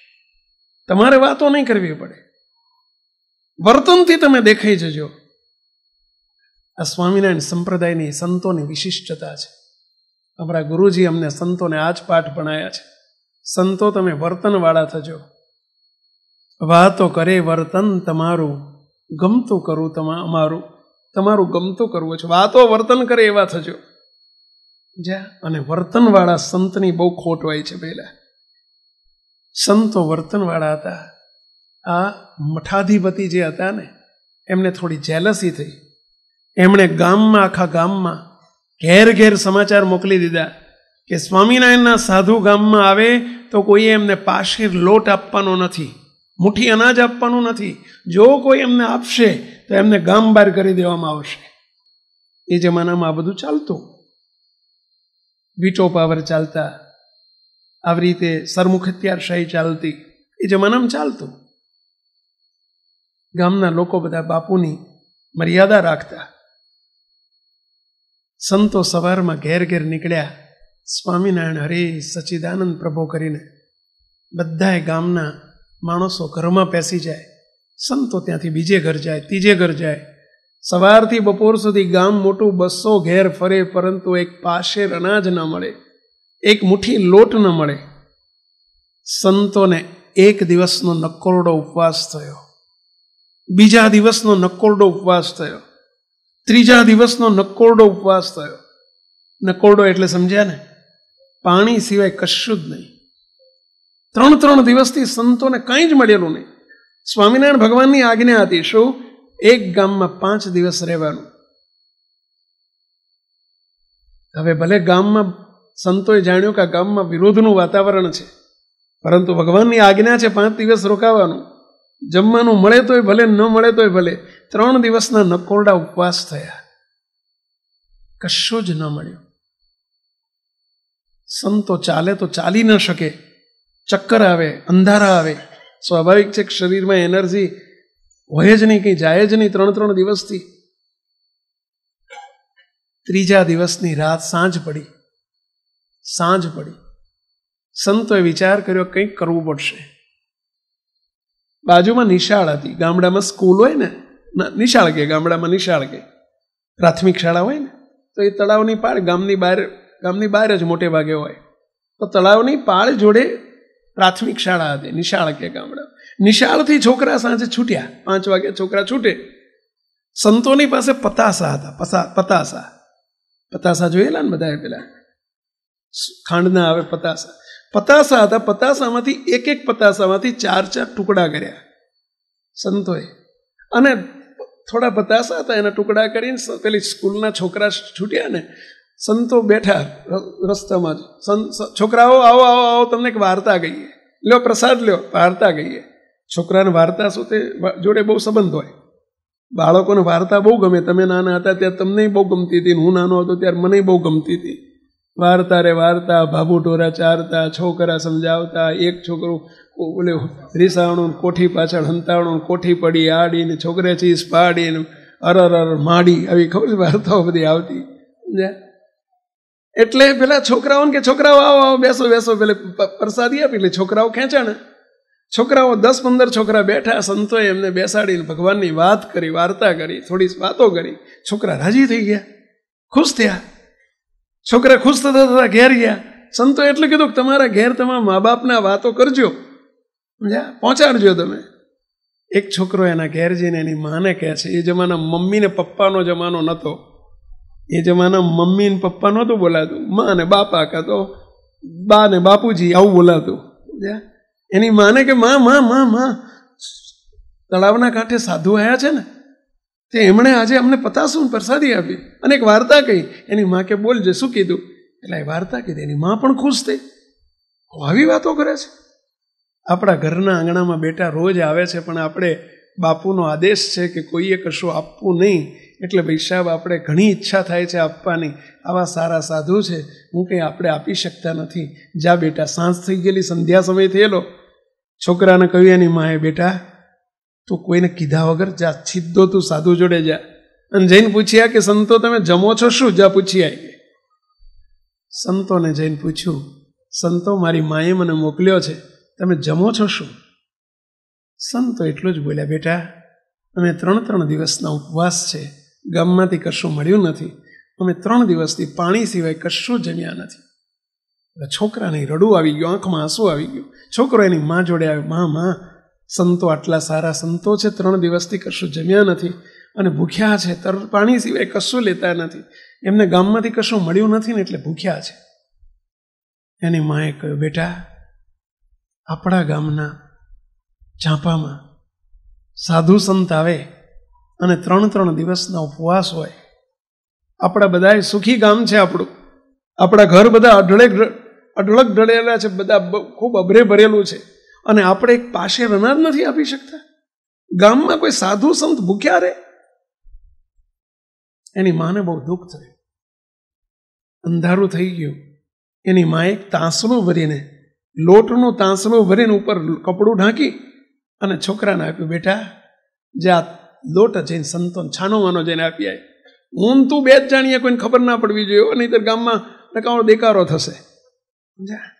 તમારે વાતો નહીં કરવી પડે વર્તનથી તમે દેખાઈ જજો આ સ્વામિનારાયણ સંપ્રદાયની સંતોની વિશિષ્ટતા છે આપણા ગુરુજી અમને સંતોને આ જ પાઠ ભણાયા છે સંતો તમે વર્તનવાળા થજો વાતો કરે વર્તન તમારું ગમતું કરું તમા અમારું તમારું ગમતું કરવું છે વાતો વર્તન કરે એવા થજો જ્યાં અને વર્તનવાળા સંતની બહુ ખોટ હોય છે પહેલાં સંતો વર્તનવાળા હતા આ મઠાધિપતિ જે હતા ને એમને થોડી જેલસી થઈ એમણે ગામમાં આખા ગામમાં ઘેર ઘેર સમાચાર મોકલી દીધા કે સ્વામિનારાયણના સાધુ ગામમાં આવે તો કોઈ એમને પાશીર લોટ આપવાનો નથી મુઠ્ઠી અનાજ આપવાનું નથી જો કોઈ એમને આપશે તો એમને ગામ બહાર કરી દેવામાં આવશે એ જમાનામાં આ બધું ચાલતું વીટો પાવર ચાલતા આવી રીતે સરમુખત્યારશાહી ચાલતી એ જમાનામાં ચાલતું ગામના લોકો બધા બાપુની મર્યાદા રાખતા સંતો સવારમાં ઘેર ઘેર નીકળ્યા સ્વામિનારાયણ હરે સચિદાનંદ પ્રભો કરીને બધાએ ગામના માણસો ઘરમાં બેસી જાય સંતો ત્યાંથી બીજે ઘર જાય ત્રીજે ઘર જાય સવારથી બપોર સુધી ગામ મોટું બસો ઘેર ફરે પરંતુ એક પાશેર અનાજ ન મળે એક મુઠ્ઠી લોટ ન મળે સંતોને એક દિવસનો નકોરડો ઉપવાસ થયો બીજા દિવસનો નકોરડો ઉપવાસ થયો ત્રીજા દિવસનો નકોરડો ઉપવાસ થયો નકોરડો એટલે સમજ્યા ને પાણી સિવાય કશું જ નહીં ત્રણ ત્રણ દિવસથી સંતોને કંઈ જ મળેલું નહીં સ્વામિનારાયણ ભગવાનની આજ્ઞા હતી શું એક ગામમાં પાંચ દિવસ રહેવાનું હવે ભલે ગામમાં સંતોએ જાણ્યું કે આ ગામમાં વિરોધનું વાતાવરણ છે પરંતુ ભગવાનની આજ્ઞા છે પાંચ દિવસ રોકાવાનું જમવાનું મળે તોય ભલે ન મળે તોય ભલે ત્રણ દિવસના નકોરડા ઉપવાસ થયા કશું જ ન મળ્યું સંતો ચાલે તો ચાલી ન શકે ચક્કર આવે અંધારા આવે સ્વાભાવિક છે કે શરીરમાં એનર્જી હોય જ નહીં કંઈ જાય જ નહીં ત્રણ ત્રણ દિવસથી ત્રીજા દિવસની રાત સાંજ પડી સાંજ પડી સંતોએ વિચાર કર્યો કંઈક કરવું પડશે બાજુમાં નિશાળ હતી ગામડામાં સ્કૂલ હોય ને નિશાળ કે ગામડામાં નિશાળ કે પ્રાથમિક શાળા હોય ને તો એ તળાવની પાળ ગામની બહાર ગામની બહાર જ મોટે ભાગે હોય તો તળાવની પાળ જોડે પ્રાથમિક શાળા હતી નિશાળ કે ગામડા નિશાળથી છોકરા સાંજે છૂટ્યા પાંચ વાગે છોકરા છૂટે સંતોની પાસે પતાસા હતા પતાસા પતાસા જોયેલા ને બધાએ પેલા ખાંડના આવે પતાસા પતાસા હતા પતાસામાંથી એક એક પતાસામાંથી ચાર ચાર ટુકડા કર્યા સંતોએ અને થોડા પતાસા હતા એના ટુકડા કરીને પેલી સ્કૂલના છોકરા છૂટ્યા ને સંતો બેઠા રસ્તામાં જ છોકરાઓ આવો આવો આવો તમને એક વાર્તા કહીએ લ્યો પ્રસાદ લ્યો વાર્તા કહીએ છોકરાને વાર્તા શું તે જોડે બહુ સંબંધ હોય બાળકોને વાર્તા બહુ ગમે તમે નાના હતા ત્યારે તમને બહુ ગમતી હતી હું નાનો હતો ત્યારે મને બહુ ગમતી હતી વાર્તા રે વાર્તા ભાભુ ટોરા ચારતા છોકરા સમજાવતા એક છોકરું ઓલે રીસાણું કોઠી પાછળ હંતાણું કોઠી પડી આડીને છોકરે ચીસ પાડીને અરર અર માડી આવી ખબર વાર્તાઓ બધી આવતી સમજ્યા એટલે પેલા છોકરાઓને કે છોકરાઓ આવો આવો બેસો બેસો પેલે પ્રસાદી આપી એટલે છોકરાઓ ખેંચાણ છોકરાઓ દસ પંદર છોકરા બેઠા સંતોએ એમને બેસાડીને ભગવાનની વાત કરી વાર્તા કરી થોડી વાતો કરી છોકરા રાજી થઈ ગયા ખુશ થયા છોકરા ખુશ થતા થતા ઘેર ગયા સંતો એટલે કીધું કે તમારા ઘેર તમારા મા બાપના વાતો કરજો સમજ્યા પહોંચાડજો તમે એક છોકરો એના ઘેર જઈને એની માને કહે છે એ જમાના મમ્મી ને પપ્પાનો જમાનો નહોતો એ જમાના મમ્મી ને પપ્પા નહોતું બોલાતું મા ને બાપા કા તો બા ને બાપુજી આવું બોલાતું સમજ્યા એની માને કે માં મા મા તળાવના કાંઠે સાધુ આવ્યા છે ને તે એમણે આજે અમને પતાસું પ્રસાદી આપી અને એક વાર્તા કહી એની મા કે બોલજે શું કીધું એટલે એ વાર્તા કીધી એની મા પણ ખુશ થઈ હું આવી વાતો કરે છે આપણા ઘરના આંગણામાં બેટા રોજ આવે છે પણ આપણે બાપુનો આદેશ છે કે કોઈએ કશું આપવું નહીં એટલે ભાઈ સાહેબ આપણે ઘણી ઈચ્છા થાય છે આપવાની આવા સારા સાધુ છે હું કંઈ આપણે આપી શકતા નથી જા બેટા સાંજ થઈ ગયેલી સંધ્યા સમય થયેલો છોકરાને કહ્યું એની માએ બેટા તું કોઈને કીધા વગર જા સીધો તું સાધુ જોડે જા અને જઈને પૂછ્યા કે સંતો તમે જમો છો શું જા પૂછી આવી સંતોને જઈને પૂછ્યું સંતો મારી માએ મને મોકલ્યો છે તમે જમો છો શું સંતો એટલું જ બોલ્યા બેટા અમે ત્રણ ત્રણ દિવસના ઉપવાસ છે ગામમાંથી કશું મળ્યું નથી અમે ત્રણ દિવસથી પાણી સિવાય કશું જમ્યા નથી છોકરાને રડું આવી ગયું આંખમાં આંસુ આવી ગયું છોકરો એની માં જોડે આવ્યો માં માં સંતો આટલા સારા સંતો છે ત્રણ દિવસથી કશું જમ્યા નથી અને ભૂખ્યા છે તર પાણી સિવાય કશું લેતા નથી એમને ગામમાંથી કશું મળ્યું નથી ને એટલે ભૂખ્યા છે એની માએ કહ્યું બેટા આપણા ગામના ઝાંપામાં સાધુ સંત આવે અને ત્રણ ત્રણ દિવસના ઉપવાસ હોય આપણા બધાએ સુખી ગામ છે આપણું આપણા ઘર બધા અઢળક અઢળક ઢળેલા છે બધા ખૂબ અભરે ભરેલું છે અને આપણે એક પાસે રનાર નથી આપી શકતા ગામમાં કોઈ સાધુ સંત ભૂખ્યા રહે એની માને બહુ દુઃખ થયું અંધારું થઈ ગયું એની માએ એક તાંસણું ભરીને લોટનું તાંસણું ભરીને ઉપર કપડું ઢાંકી અને છોકરાને આપ્યું બેટા જે આ લોટ જઈને સંતો છાનો માનો જઈને આપી આવી હું તું બે જ જાણીએ કોઈને ખબર ના પડવી જોઈએ નહીંતર ગામમાં ટકાવો દેકારો થશે સમજ્યા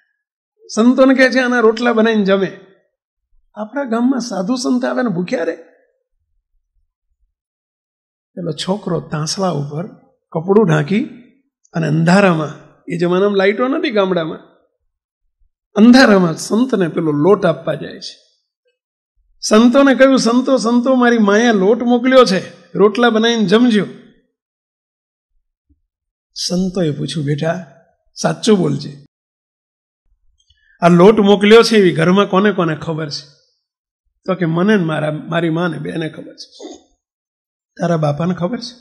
સંતોને કહે છે આના રોટલા બનાવીને જમે આપણા ગામમાં સાધુ સંત આવે ને ભૂખ્યા રે પેલો છોકરો તાંસલા ઉપર કપડું ઢાંકી અને અંધારામાં એ જમાનામાં લાઇટો નથી ગામડામાં અંધારામાં સંતને પેલો લોટ આપવા જાય છે સંતોને કહ્યું સંતો સંતો મારી માયા લોટ મોકલ્યો છે રોટલા બનાવીને જમજો સંતોએ પૂછ્યું બેટા સાચું બોલજે આ લોટ મોકલ્યો છે એવી ઘરમાં કોને કોને ખબર છે તો કે મને મારા મારી માને બેને ખબર છે તારા બાપાને ખબર છે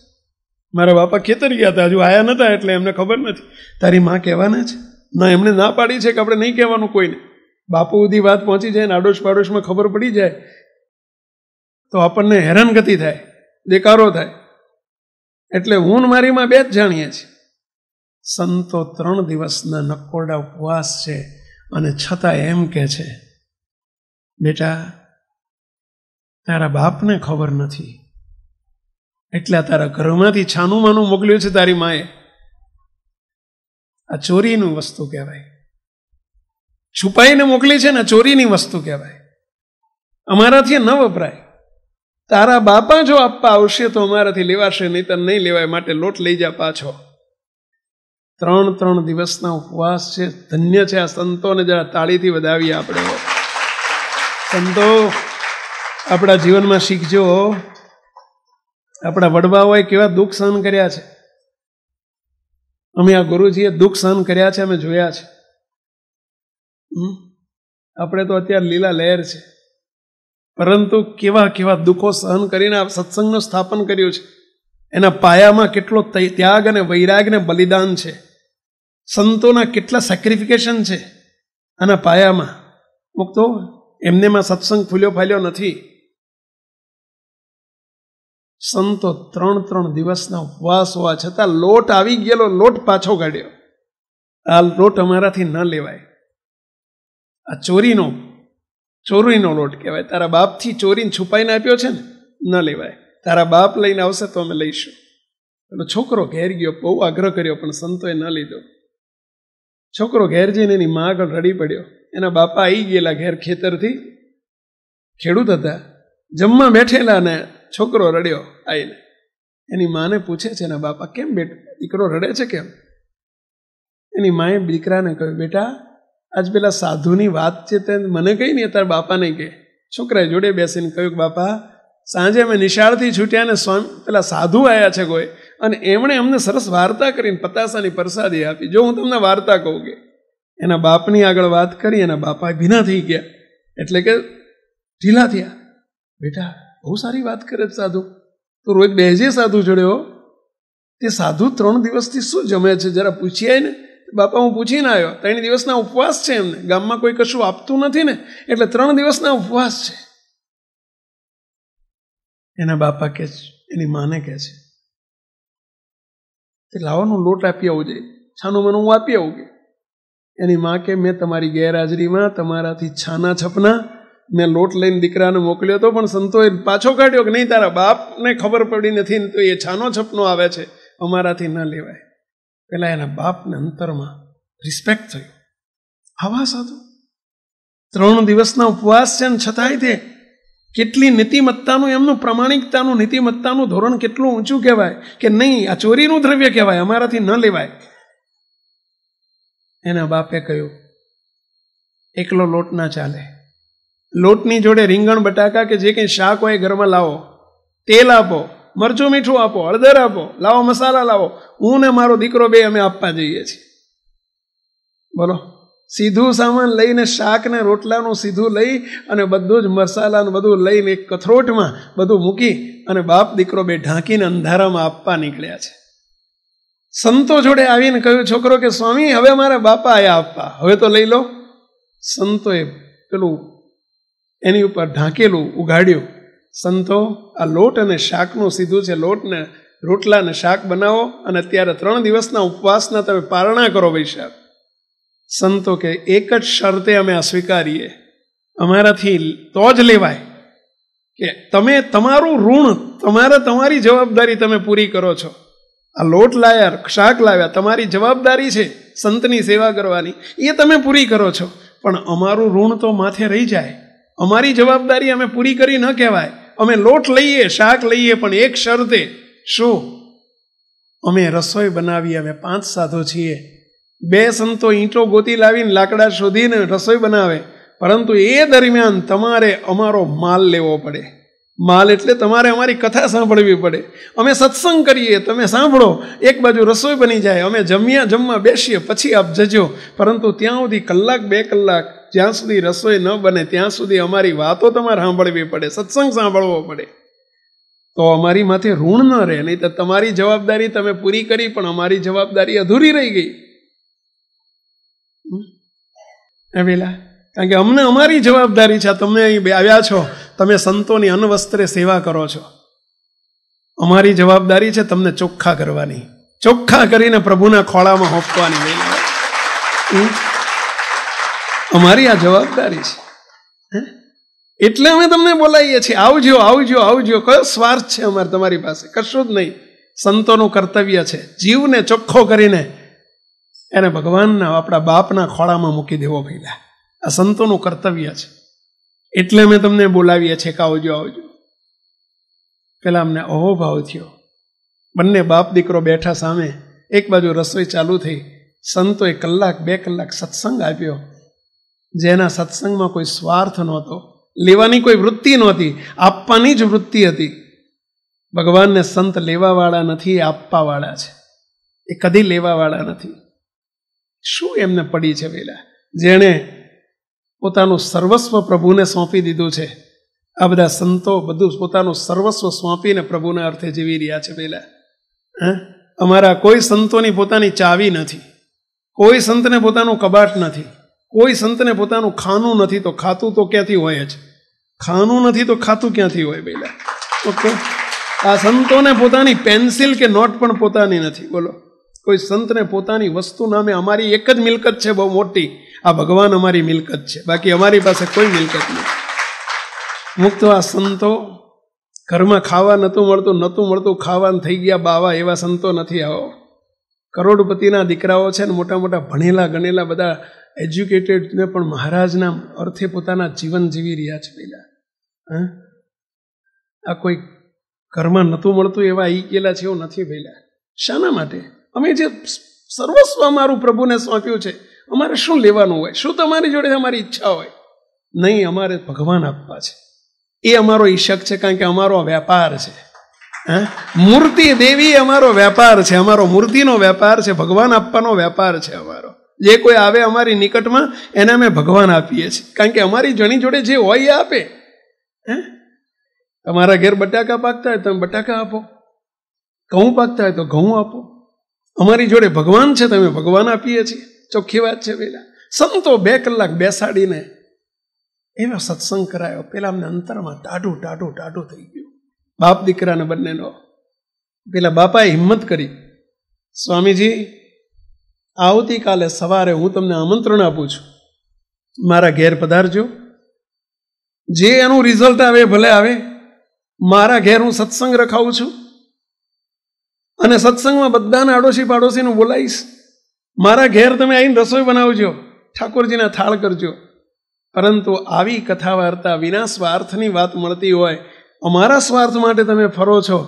મારા બાપા ખેતર ગયા હતા હજુ આયા નહોતા એટલે એમને ખબર નથી તારી માં કહેવાના છે ના એમણે ના પાડી છે કે આપણે નહીં કહેવાનું કોઈને બાપુ સુધી વાત પહોંચી જાય ને આડોશ પાડોશમાં ખબર પડી જાય તો આપણને હેરાનગતિ થાય દેકારો થાય એટલે હું મારીમાં બે જ જાણીએ છીએ સંતો ત્રણ દિવસના નકોરડા ઉપવાસ છે અને છતાં એમ કહે છે બેટા તારા બાપને ખબર નથી એટલા તારા ઘરમાંથી છાનું માનું મોકલ્યું છે તારી માએ આ ચોરીનું વસ્તુ કહેવાય છુપાઈને મોકલી છે ને ચોરીની વસ્તુ કહેવાય અમારાથી ન વપરાય તારા બાપા જો આપવા આવશે તો અમારાથી લેવાશે નહીં તને નહીં લેવાય માટે લોટ લઈ જા પાછો ત્રણ ત્રણ દિવસના ઉપવાસ છે ધન્ય છે આ સંતોને જરા તાળીથી વધાવીએ આપણે સંતો આપણા જીવનમાં શીખજો આપણા વડવાઓએ કેવા દુઃખ સહન કર્યા છે અમે આ ગુરુજીએ દુઃખ સહન કર્યા છે અમે જોયા છે આપણે તો અત્યારે લીલા લહેર છે પરંતુ કેવા કેવા દુઃખો સહન કરીને આ સત્સંગનું સ્થાપન કર્યું છે એના પાયામાં કેટલો ત્યાગ અને વૈરાગ ને બલિદાન છે સંતોના કેટલા સેક્રિફિકેશન છે આના પાયામાં મુક તો એમનેમાં સત્સંગ ફૂલ્યો ફાલ્યો નથી સંતો ત્રણ ત્રણ દિવસના ઉપવાસ હોવા છતાં લોટ આવી ગયેલો લોટ પાછો કાઢ્યો આ લોટ અમારાથી ન લેવાય આ ચોરીનો ચોરીનો લોટ કહેવાય તારા બાપથી ચોરીને છુપાઈને આપ્યો છે ને ન લેવાય તારા બાપ લઈને આવશે તો અમે લઈશું પેલો છોકરો ઘેર ગયો બહુ આગ્રહ કર્યો પણ સંતોએ ન લીધો છોકરો ઘેર જઈને એની મા આગળ રડી પડ્યો એના બાપા આવી ગયેલા ઘેર ખેતરથી ખેડૂત હતા જમવા બેઠેલા ને છોકરો રડ્યો આવીને એની માને પૂછે છે એના બાપા કેમ બેટ દીકરો રડે છે કેમ એની માએ દીકરાને કહ્યું બેટા આજ પેલા સાધુની વાત છે તે મને કહી નહીં તારા બાપાને કહે છોકરાએ જોડે બેસીને કહ્યું કે બાપા સાંજે અમે નિશાળથી છૂટ્યા ને સ્વામી પેલા સાધુ આવ્યા છે કોઈ અને એમણે અમને સરસ વાર્તા કરીને પતાસાની પ્રસાદી આપી જો હું તમને વાર્તા કહું કે એના બાપની આગળ વાત કરી એના બાપા ભીના થઈ ગયા એટલે કે ઢીલા થયા બેટા બહુ સારી વાત કરે સાધુ તો રોજ બે જે સાધુ જોડ્યો તે સાધુ ત્રણ દિવસથી શું જમે છે જરા પૂછીએ ને બાપા હું પૂછીને આવ્યો ત્રણ દિવસના ઉપવાસ છે એમને ગામમાં કોઈ કશું આપતું નથી ને એટલે ત્રણ દિવસના ઉપવાસ છે એના બાપા કહે છે એની માને કહે છે તે લાવવાનો લોટ આપી આવું જોઈએ છાનું મને હું આપી આવું કે એની માં કે મેં તમારી ગેરહાજરીમાં તમારાથી છાના છપના મેં લોટ લઈને દીકરાને મોકલ્યો હતો પણ સંતોએ પાછો કાઢ્યો કે નહીં તારા બાપને ખબર પડી નથી ને તો એ છાનો છપનો આવે છે અમારાથી ન લેવાય પહેલાં એના બાપને અંતરમાં રિસ્પેક્ટ થયો આવા સાધુ ત્રણ દિવસના ઉપવાસ છે ને છતાંય તે કેટલી નીતિમત્તાનું એમનું પ્રમાણિકતાનું નીતિમત્તાનું ધોરણ કેટલું ઊંચું કહેવાય કે નહીં આ ચોરીનું દ્રવ્ય કહેવાય અમારાથી ન લેવાય એના બાપે કહ્યું એકલો લોટ ના ચાલે લોટની જોડે રીંગણ બટાકા કે જે કંઈ શાક હોય ઘરમાં લાવો તેલ આપો મરચું મીઠું આપો હળદર આપો લાવો મસાલા લાવો હું ને મારો દીકરો બે અમે આપવા જઈએ છીએ બોલો સીધું સામાન લઈને શાક ને રોટલાનું સીધું લઈ અને બધું જ મસાલાનું બધું લઈને એક કથરોટમાં બધું મૂકી અને બાપ દીકરો બે ઢાંકીને અંધારામાં આપવા નીકળ્યા છે સંતો જોડે આવીને કહ્યું છોકરો કે સ્વામી હવે મારા બાપા આયા આપવા હવે તો લઈ લો સંતોએ પેલું એની ઉપર ઢાંકેલું ઉઘાડ્યું સંતો આ લોટ અને શાકનું સીધું છે લોટને રોટલાને શાક બનાવો અને અત્યારે ત્રણ દિવસના ઉપવાસના તમે પારણા કરો વૈશાખ સંતો કે એક જ શરતે અમે અસ્વીકારીએ અમારાથી તો જ લેવાય કે તમે તમારું ઋણ તમારે તમારી જવાબદારી તમે પૂરી કરો છો આ લોટ લાયા શાક લાવ્યા તમારી જવાબદારી છે સંતની સેવા કરવાની એ તમે પૂરી કરો છો પણ અમારું ઋણ તો માથે રહી જાય અમારી જવાબદારી અમે પૂરી કરી ન કહેવાય અમે લોટ લઈએ શાક લઈએ પણ એક શરતે શું અમે રસોઈ બનાવી અમે પાંચ સાધો છીએ બે સંતો ઈંટો ગોતી લાવીને લાકડા શોધીને રસોઈ બનાવે પરંતુ એ દરમિયાન તમારે અમારો માલ લેવો પડે માલ એટલે તમારે અમારી કથા સાંભળવી પડે અમે સત્સંગ કરીએ તમે સાંભળો એક બાજુ રસોઈ બની જાય અમે જમ્યા જમવા બેસીએ પછી આપ જજો પરંતુ ત્યાં સુધી કલાક બે કલાક જ્યાં સુધી રસોઈ ન બને ત્યાં સુધી અમારી વાતો તમારે સાંભળવી પડે સત્સંગ સાંભળવો પડે તો અમારી માથે ઋણ ન રહે નહીં તો તમારી જવાબદારી તમે પૂરી કરી પણ અમારી જવાબદારી અધૂરી રહી ગઈ વેલા કારણ કે અમને અમારી જવાબદારી છે તમે અહીં આવ્યા છો તમે સંતોની અનવસ્ત્રે સેવા કરો છો અમારી જવાબદારી છે તમને ચોખ્ખા કરવાની ચોખ્ખા કરીને પ્રભુના ખોળામાં હોપવાની વેલા અમારી આ જવાબદારી છે એટલે અમે તમને બોલાવીએ છીએ આવજો આવજો આવજો કયો સ્વાર્થ છે અમારે તમારી પાસે કશું જ નહીં સંતોનું કર્તવ્ય છે જીવને ચોખ્ખો કરીને એને ભગવાનના આપણા બાપના ખોળામાં મૂકી દેવો પહેલાં આ સંતોનું કર્તવ્ય છે એટલે મેં તમને બોલાવીએ છીએ કે આવજો આવજો પેલા અમને અહોભાવ થયો બંને બાપ દીકરો બેઠા સામે એક બાજુ રસોઈ ચાલુ થઈ સંતોએ કલાક બે કલાક સત્સંગ આપ્યો જેના સત્સંગમાં કોઈ સ્વાર્થ નહોતો લેવાની કોઈ વૃત્તિ નહોતી આપવાની જ વૃત્તિ હતી ભગવાનને સંત લેવાવાળા નથી આપવાવાળા છે એ કદી લેવાવાળા નથી શું એમને પડી છે વેલા જેણે પોતાનું સર્વસ્વ પ્રભુને સોંપી દીધું છે આ બધા સંતો બધું પોતાનું સર્વસ્વ સોંપીને પ્રભુના અર્થે જીવી રહ્યા છે પેલા હા અમારા કોઈ સંતોની પોતાની ચાવી નથી કોઈ સંતને પોતાનું કબાટ નથી કોઈ સંતને પોતાનું ખાનું નથી તો ખાતું તો ક્યાંથી હોય જ ખાનું નથી તો ખાતું ક્યાંથી હોય પેલા ઓકે આ સંતોને પોતાની પેન્સિલ કે નોટ પણ પોતાની નથી બોલો કોઈ સંતને પોતાની વસ્તુ નામે અમારી એક જ મિલકત છે બહુ મોટી આ ભગવાન અમારી મિલકત છે બાકી અમારી પાસે કોઈ મિલકત નથી મુક્ત આ સંતો ઘરમાં ખાવા નહોતું મળતું નહોતું મળતું ખાવાનું થઈ ગયા બાવા એવા સંતો નથી આવો કરોડપતિના દીકરાઓ છે ને મોટા મોટા ભણેલા ગણેલા બધા એજ્યુકેટેડને પણ મહારાજના અર્થે પોતાના જીવન જીવી રહ્યા છે પેલા હા આ કોઈ ઘરમાં નહોતું મળતું એવા ઈ ગયેલા છે એવું નથી ભેલા શાના માટે અમે જે સર્વસ્વ અમારું પ્રભુને સોંપ્યું છે અમારે શું લેવાનું હોય શું તમારી જોડે અમારી ઈચ્છા હોય નહીં અમારે ભગવાન આપવા છે એ અમારો ઈશક છે કારણ કે અમારો વેપાર છે મૂર્તિ દેવી અમારો વ્યાપાર છે અમારો મૂર્તિનો વ્યાપાર છે ભગવાન આપવાનો વેપાર છે અમારો જે કોઈ આવે અમારી નિકટમાં એને અમે ભગવાન આપીએ છીએ કારણ કે અમારી જણી જોડે જે હોય એ આપે હે તમારા ઘેર બટાકા પાકતા હોય તમે બટાકા આપો ઘઉં પાકતા હોય તો ઘઉં આપો અમારી જોડે ભગવાન છે તમે ભગવાન આપીએ છીએ ચોખ્ખી વાત છે પેલા સંતો બે કલાક બેસાડીને એનો સત્સંગ કરાયો પેલા અમને અંતરમાં ટાઢું ટાઢું ટાઢું થઈ ગયું બાપ દીકરાને બંનેનો પેલા બાપાએ હિંમત કરી સ્વામીજી આવતીકાલે સવારે હું તમને આમંત્રણ આપું છું મારા ઘેર પધારજો જે એનું રિઝલ્ટ આવે ભલે આવે મારા ઘેર હું સત્સંગ રખાવું છું અને સત્સંગમાં બધાને આડોશી પાડોશીને બોલાવીશ મારા ઘેર તમે આવીને રસોઈ બનાવજો ઠાકોરજીના થાળ કરજો પરંતુ આવી કથા વાર્તા વિના સ્વાર્થની વાત મળતી હોય અમારા સ્વાર્થ માટે તમે ફરો છો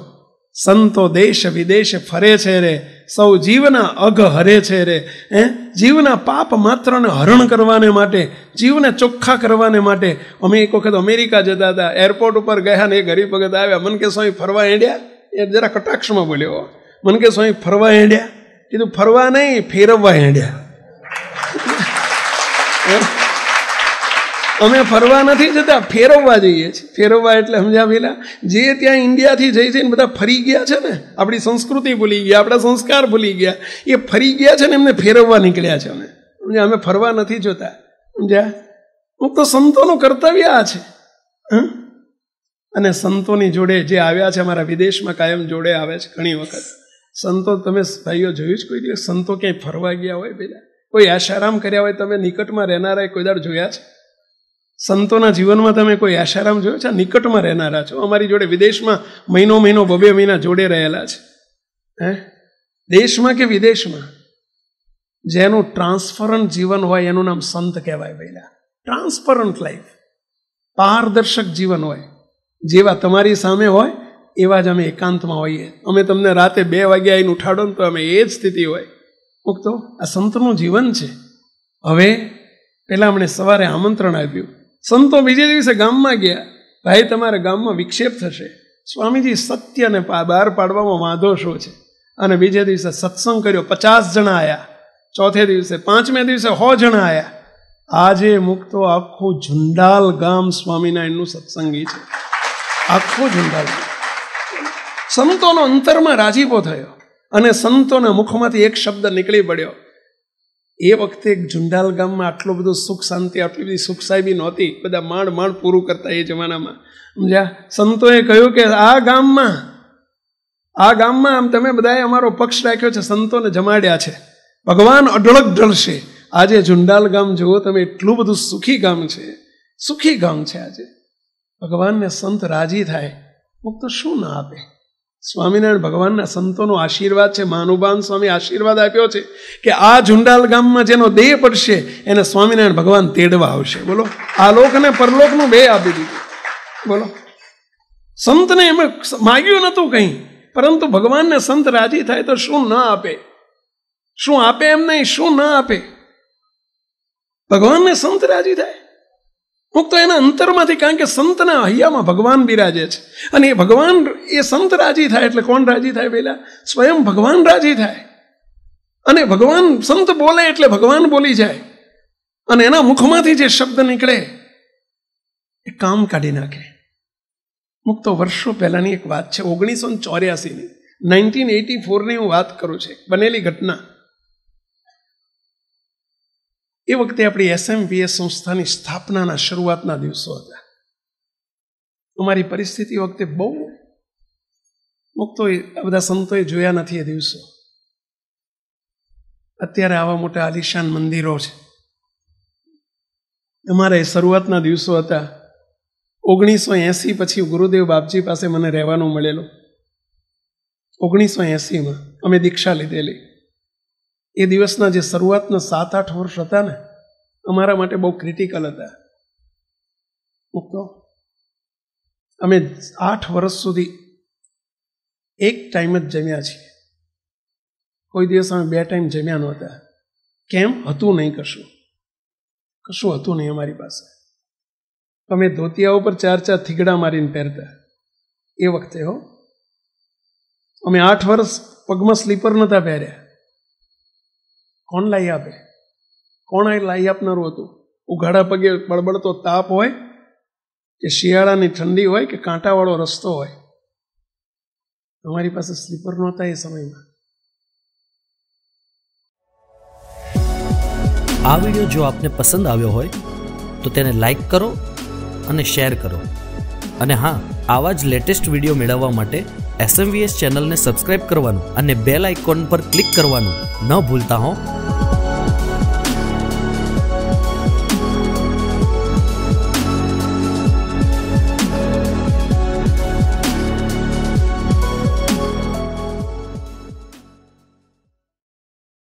સંતો દેશ વિદેશ ફરે છે રે સૌ જીવના અઘ હરે છે રે હે જીવના પાપ માત્રને હરણ કરવાને માટે જીવને ચોખ્ખા કરવાને માટે અમે એક વખત અમેરિકા જતા હતા એરપોર્ટ ઉપર ગયા ને એ ગરીબ વખત આવ્યા મન કે સ્વામી ફરવા એંડ્યા એ જરા કટાક્ષમાં બોલ્યો મને કે સ્વામી ફરવા હેંડ્યા કીધું ફરવા નહીં ફેરવવા હેંડ્યા અમે ફરવા નથી જતા ફેરવવા જઈએ છીએ ફેરવવા એટલે સમજાવેલા જે ત્યાં ઇન્ડિયાથી જઈ જઈને બધા ફરી ગયા છે ને આપણી સંસ્કૃતિ ભૂલી ગયા આપણા સંસ્કાર ભૂલી ગયા એ ફરી ગયા છે ને એમને ફેરવવા નીકળ્યા છે અમે સમજ્યા અમે ફરવા નથી જોતા સમજ્યા હું તો સંતોનું કર્તવ્ય આ છે અને સંતોની જોડે જે આવ્યા છે અમારા વિદેશમાં કાયમ જોડે આવે છે ઘણી વખત સંતો તમે ભાઈઓ જોયું જ કોઈ દિવસ સંતો ક્યાંય ફરવા ગયા હોય પેલા કોઈ આશારામ કર્યા હોય તમે નિકટમાં રહેનારા કોઈ દાડ જોયા છે સંતોના જીવનમાં તમે કોઈ આશારામ જોયો છે નિકટમાં રહેનારા છો અમારી જોડે વિદેશમાં મહિનો મહિનો બબે મહિના જોડે રહેલા છે હે દેશમાં કે વિદેશમાં જેનું ટ્રાન્સફરન્ટ જીવન હોય એનું નામ સંત કહેવાય પહેલા ટ્રાન્સપરન્ટ લાઈફ પારદર્શક જીવન હોય જેવા તમારી સામે હોય એવા જ અમે એકાંતમાં હોઈએ અમે તમને રાતે બે વાગ્યા આવીને ઉઠાડો ને તો અમે એ જ સ્થિતિ હોય મૂકતો આ સંતનું જીવન છે હવે પહેલાં અમને સવારે આમંત્રણ આપ્યું સંતો બીજે દિવસે ગામમાં ગયા ભાઈ તમારે ગામમાં વિક્ષેપ થશે સ્વામીજી સત્યને બહાર પાડવામાં વાંધો શો છે અને બીજે દિવસે સત્સંગ કર્યો પચાસ જણા આવ્યા ચોથે દિવસે પાંચમે દિવસે સો જણા આવ્યા આજે મુક્તો આખું ઝુંડાલ ગામ સ્વામિનારાયણનું સત્સંગી છે આખું ઝુંડાલ ગામ સંતોનો અંતરમાં રાજીપો થયો અને સંતોના મુખમાંથી એક શબ્દ નીકળી પડ્યો એ વખતે ઝુંડાલ ગામમાં આટલું બધું સુખ શાંતિ આટલી બધી સુખ સાહેબી નહોતી બધા માણ માણ પૂરું કરતા એ જમાનામાં સમજ્યા સંતોએ કહ્યું કે આ ગામમાં આ ગામમાં આમ તમે બધાએ અમારો પક્ષ રાખ્યો છે સંતોને જમાડ્યા છે ભગવાન અઢળક ઢળશે આજે ઝુંડાલ ગામ જુઓ તમે એટલું બધું સુખી ગામ છે સુખી ગામ છે આજે ભગવાનને સંત રાજી થાય મુક્ત શું ના આપે સ્વામિનારાયણ ભગવાનના સંતોનો આશીર્વાદ છે માનુબાન સ્વામી આશીર્વાદ આપ્યો છે કે આ ઝુંડાલ ગામમાં જેનો દેહ પડશે એને સ્વામિનારાયણ ભગવાન તેડવા આવશે બોલો આ લોક અને પરલોકનું બે આપી દીધું બોલો સંતને એમ માગ્યું નહોતું કંઈ પરંતુ ભગવાનને સંત રાજી થાય તો શું ન આપે શું આપે એમ નહીં શું ન આપે ભગવાનને સંત રાજી થાય કોક તો એના અંતરમાંથી કારણ કે સંતના હૈયામાં ભગવાન બિરાજે છે અને એ ભગવાન એ સંત રાજી થાય એટલે કોણ રાજી થાય પહેલા સ્વયં ભગવાન રાજી થાય અને ભગવાન સંત બોલે એટલે ભગવાન બોલી જાય અને એના મુખમાંથી જે શબ્દ નીકળે એ કામ કાઢી નાખે મુક તો વર્ષો પહેલાંની એક વાત છે ઓગણીસો ચોર્યાસીની નાઇન્ટીન એટી ફોરની હું વાત કરું છું બનેલી ઘટના એ વખતે આપણી એસએમવીએસ સંસ્થાની સ્થાપનાના શરૂઆતના દિવસો હતા અમારી પરિસ્થિતિ વખતે બહુ મુક્તોએ આ બધા સંતોએ જોયા નથી એ દિવસો અત્યારે આવા મોટા આલિશાન મંદિરો છે અમારે શરૂઆતના દિવસો હતા ઓગણીસો એંસી પછી ગુરુદેવ બાપજી પાસે મને રહેવાનું મળેલું ઓગણીસો એંસીમાં અમે દીક્ષા લીધેલી એ દિવસના જે શરૂઆતના સાત આઠ વર્ષ હતા ને અમારા માટે બહુ ક્રિટિકલ હતા મૂકતો અમે આઠ વર્ષ સુધી એક ટાઈમ જ જમ્યા છીએ કોઈ દિવસ અમે બે ટાઈમ જમ્યા નહોતા કેમ હતું નહીં કશું કશું હતું નહીં અમારી પાસે અમે ધોતિયા ઉપર ચાર ચાર થીગડા મારીને પહેરતા એ વખતે હો અમે આઠ વર્ષ પગમાં સ્લીપર નહોતા પહેર્યા કોણ લાવી આપે કોણ એ લાવી આપનારું હતું ઉઘાડા પગે બળબડતો તાપ હોય કે શિયાળાની ઠંડી હોય કે કાંટાવાળો રસ્તો હોય તમારી પાસે સ્લીપર નહોતા એ સમયમાં આ વિડીયો જો આપને પસંદ આવ્યો હોય તો તેને લાઈક કરો અને શેર કરો અને હા આવા જ લેટેસ્ટ વિડીયો મેળવવા માટે એસએમવીએસ ચેનલને સબસ્ક્રાઇબ કરવાનું અને બેલ આઇકોન પર ક્લિક કરવાનું ન ભૂલતા હોં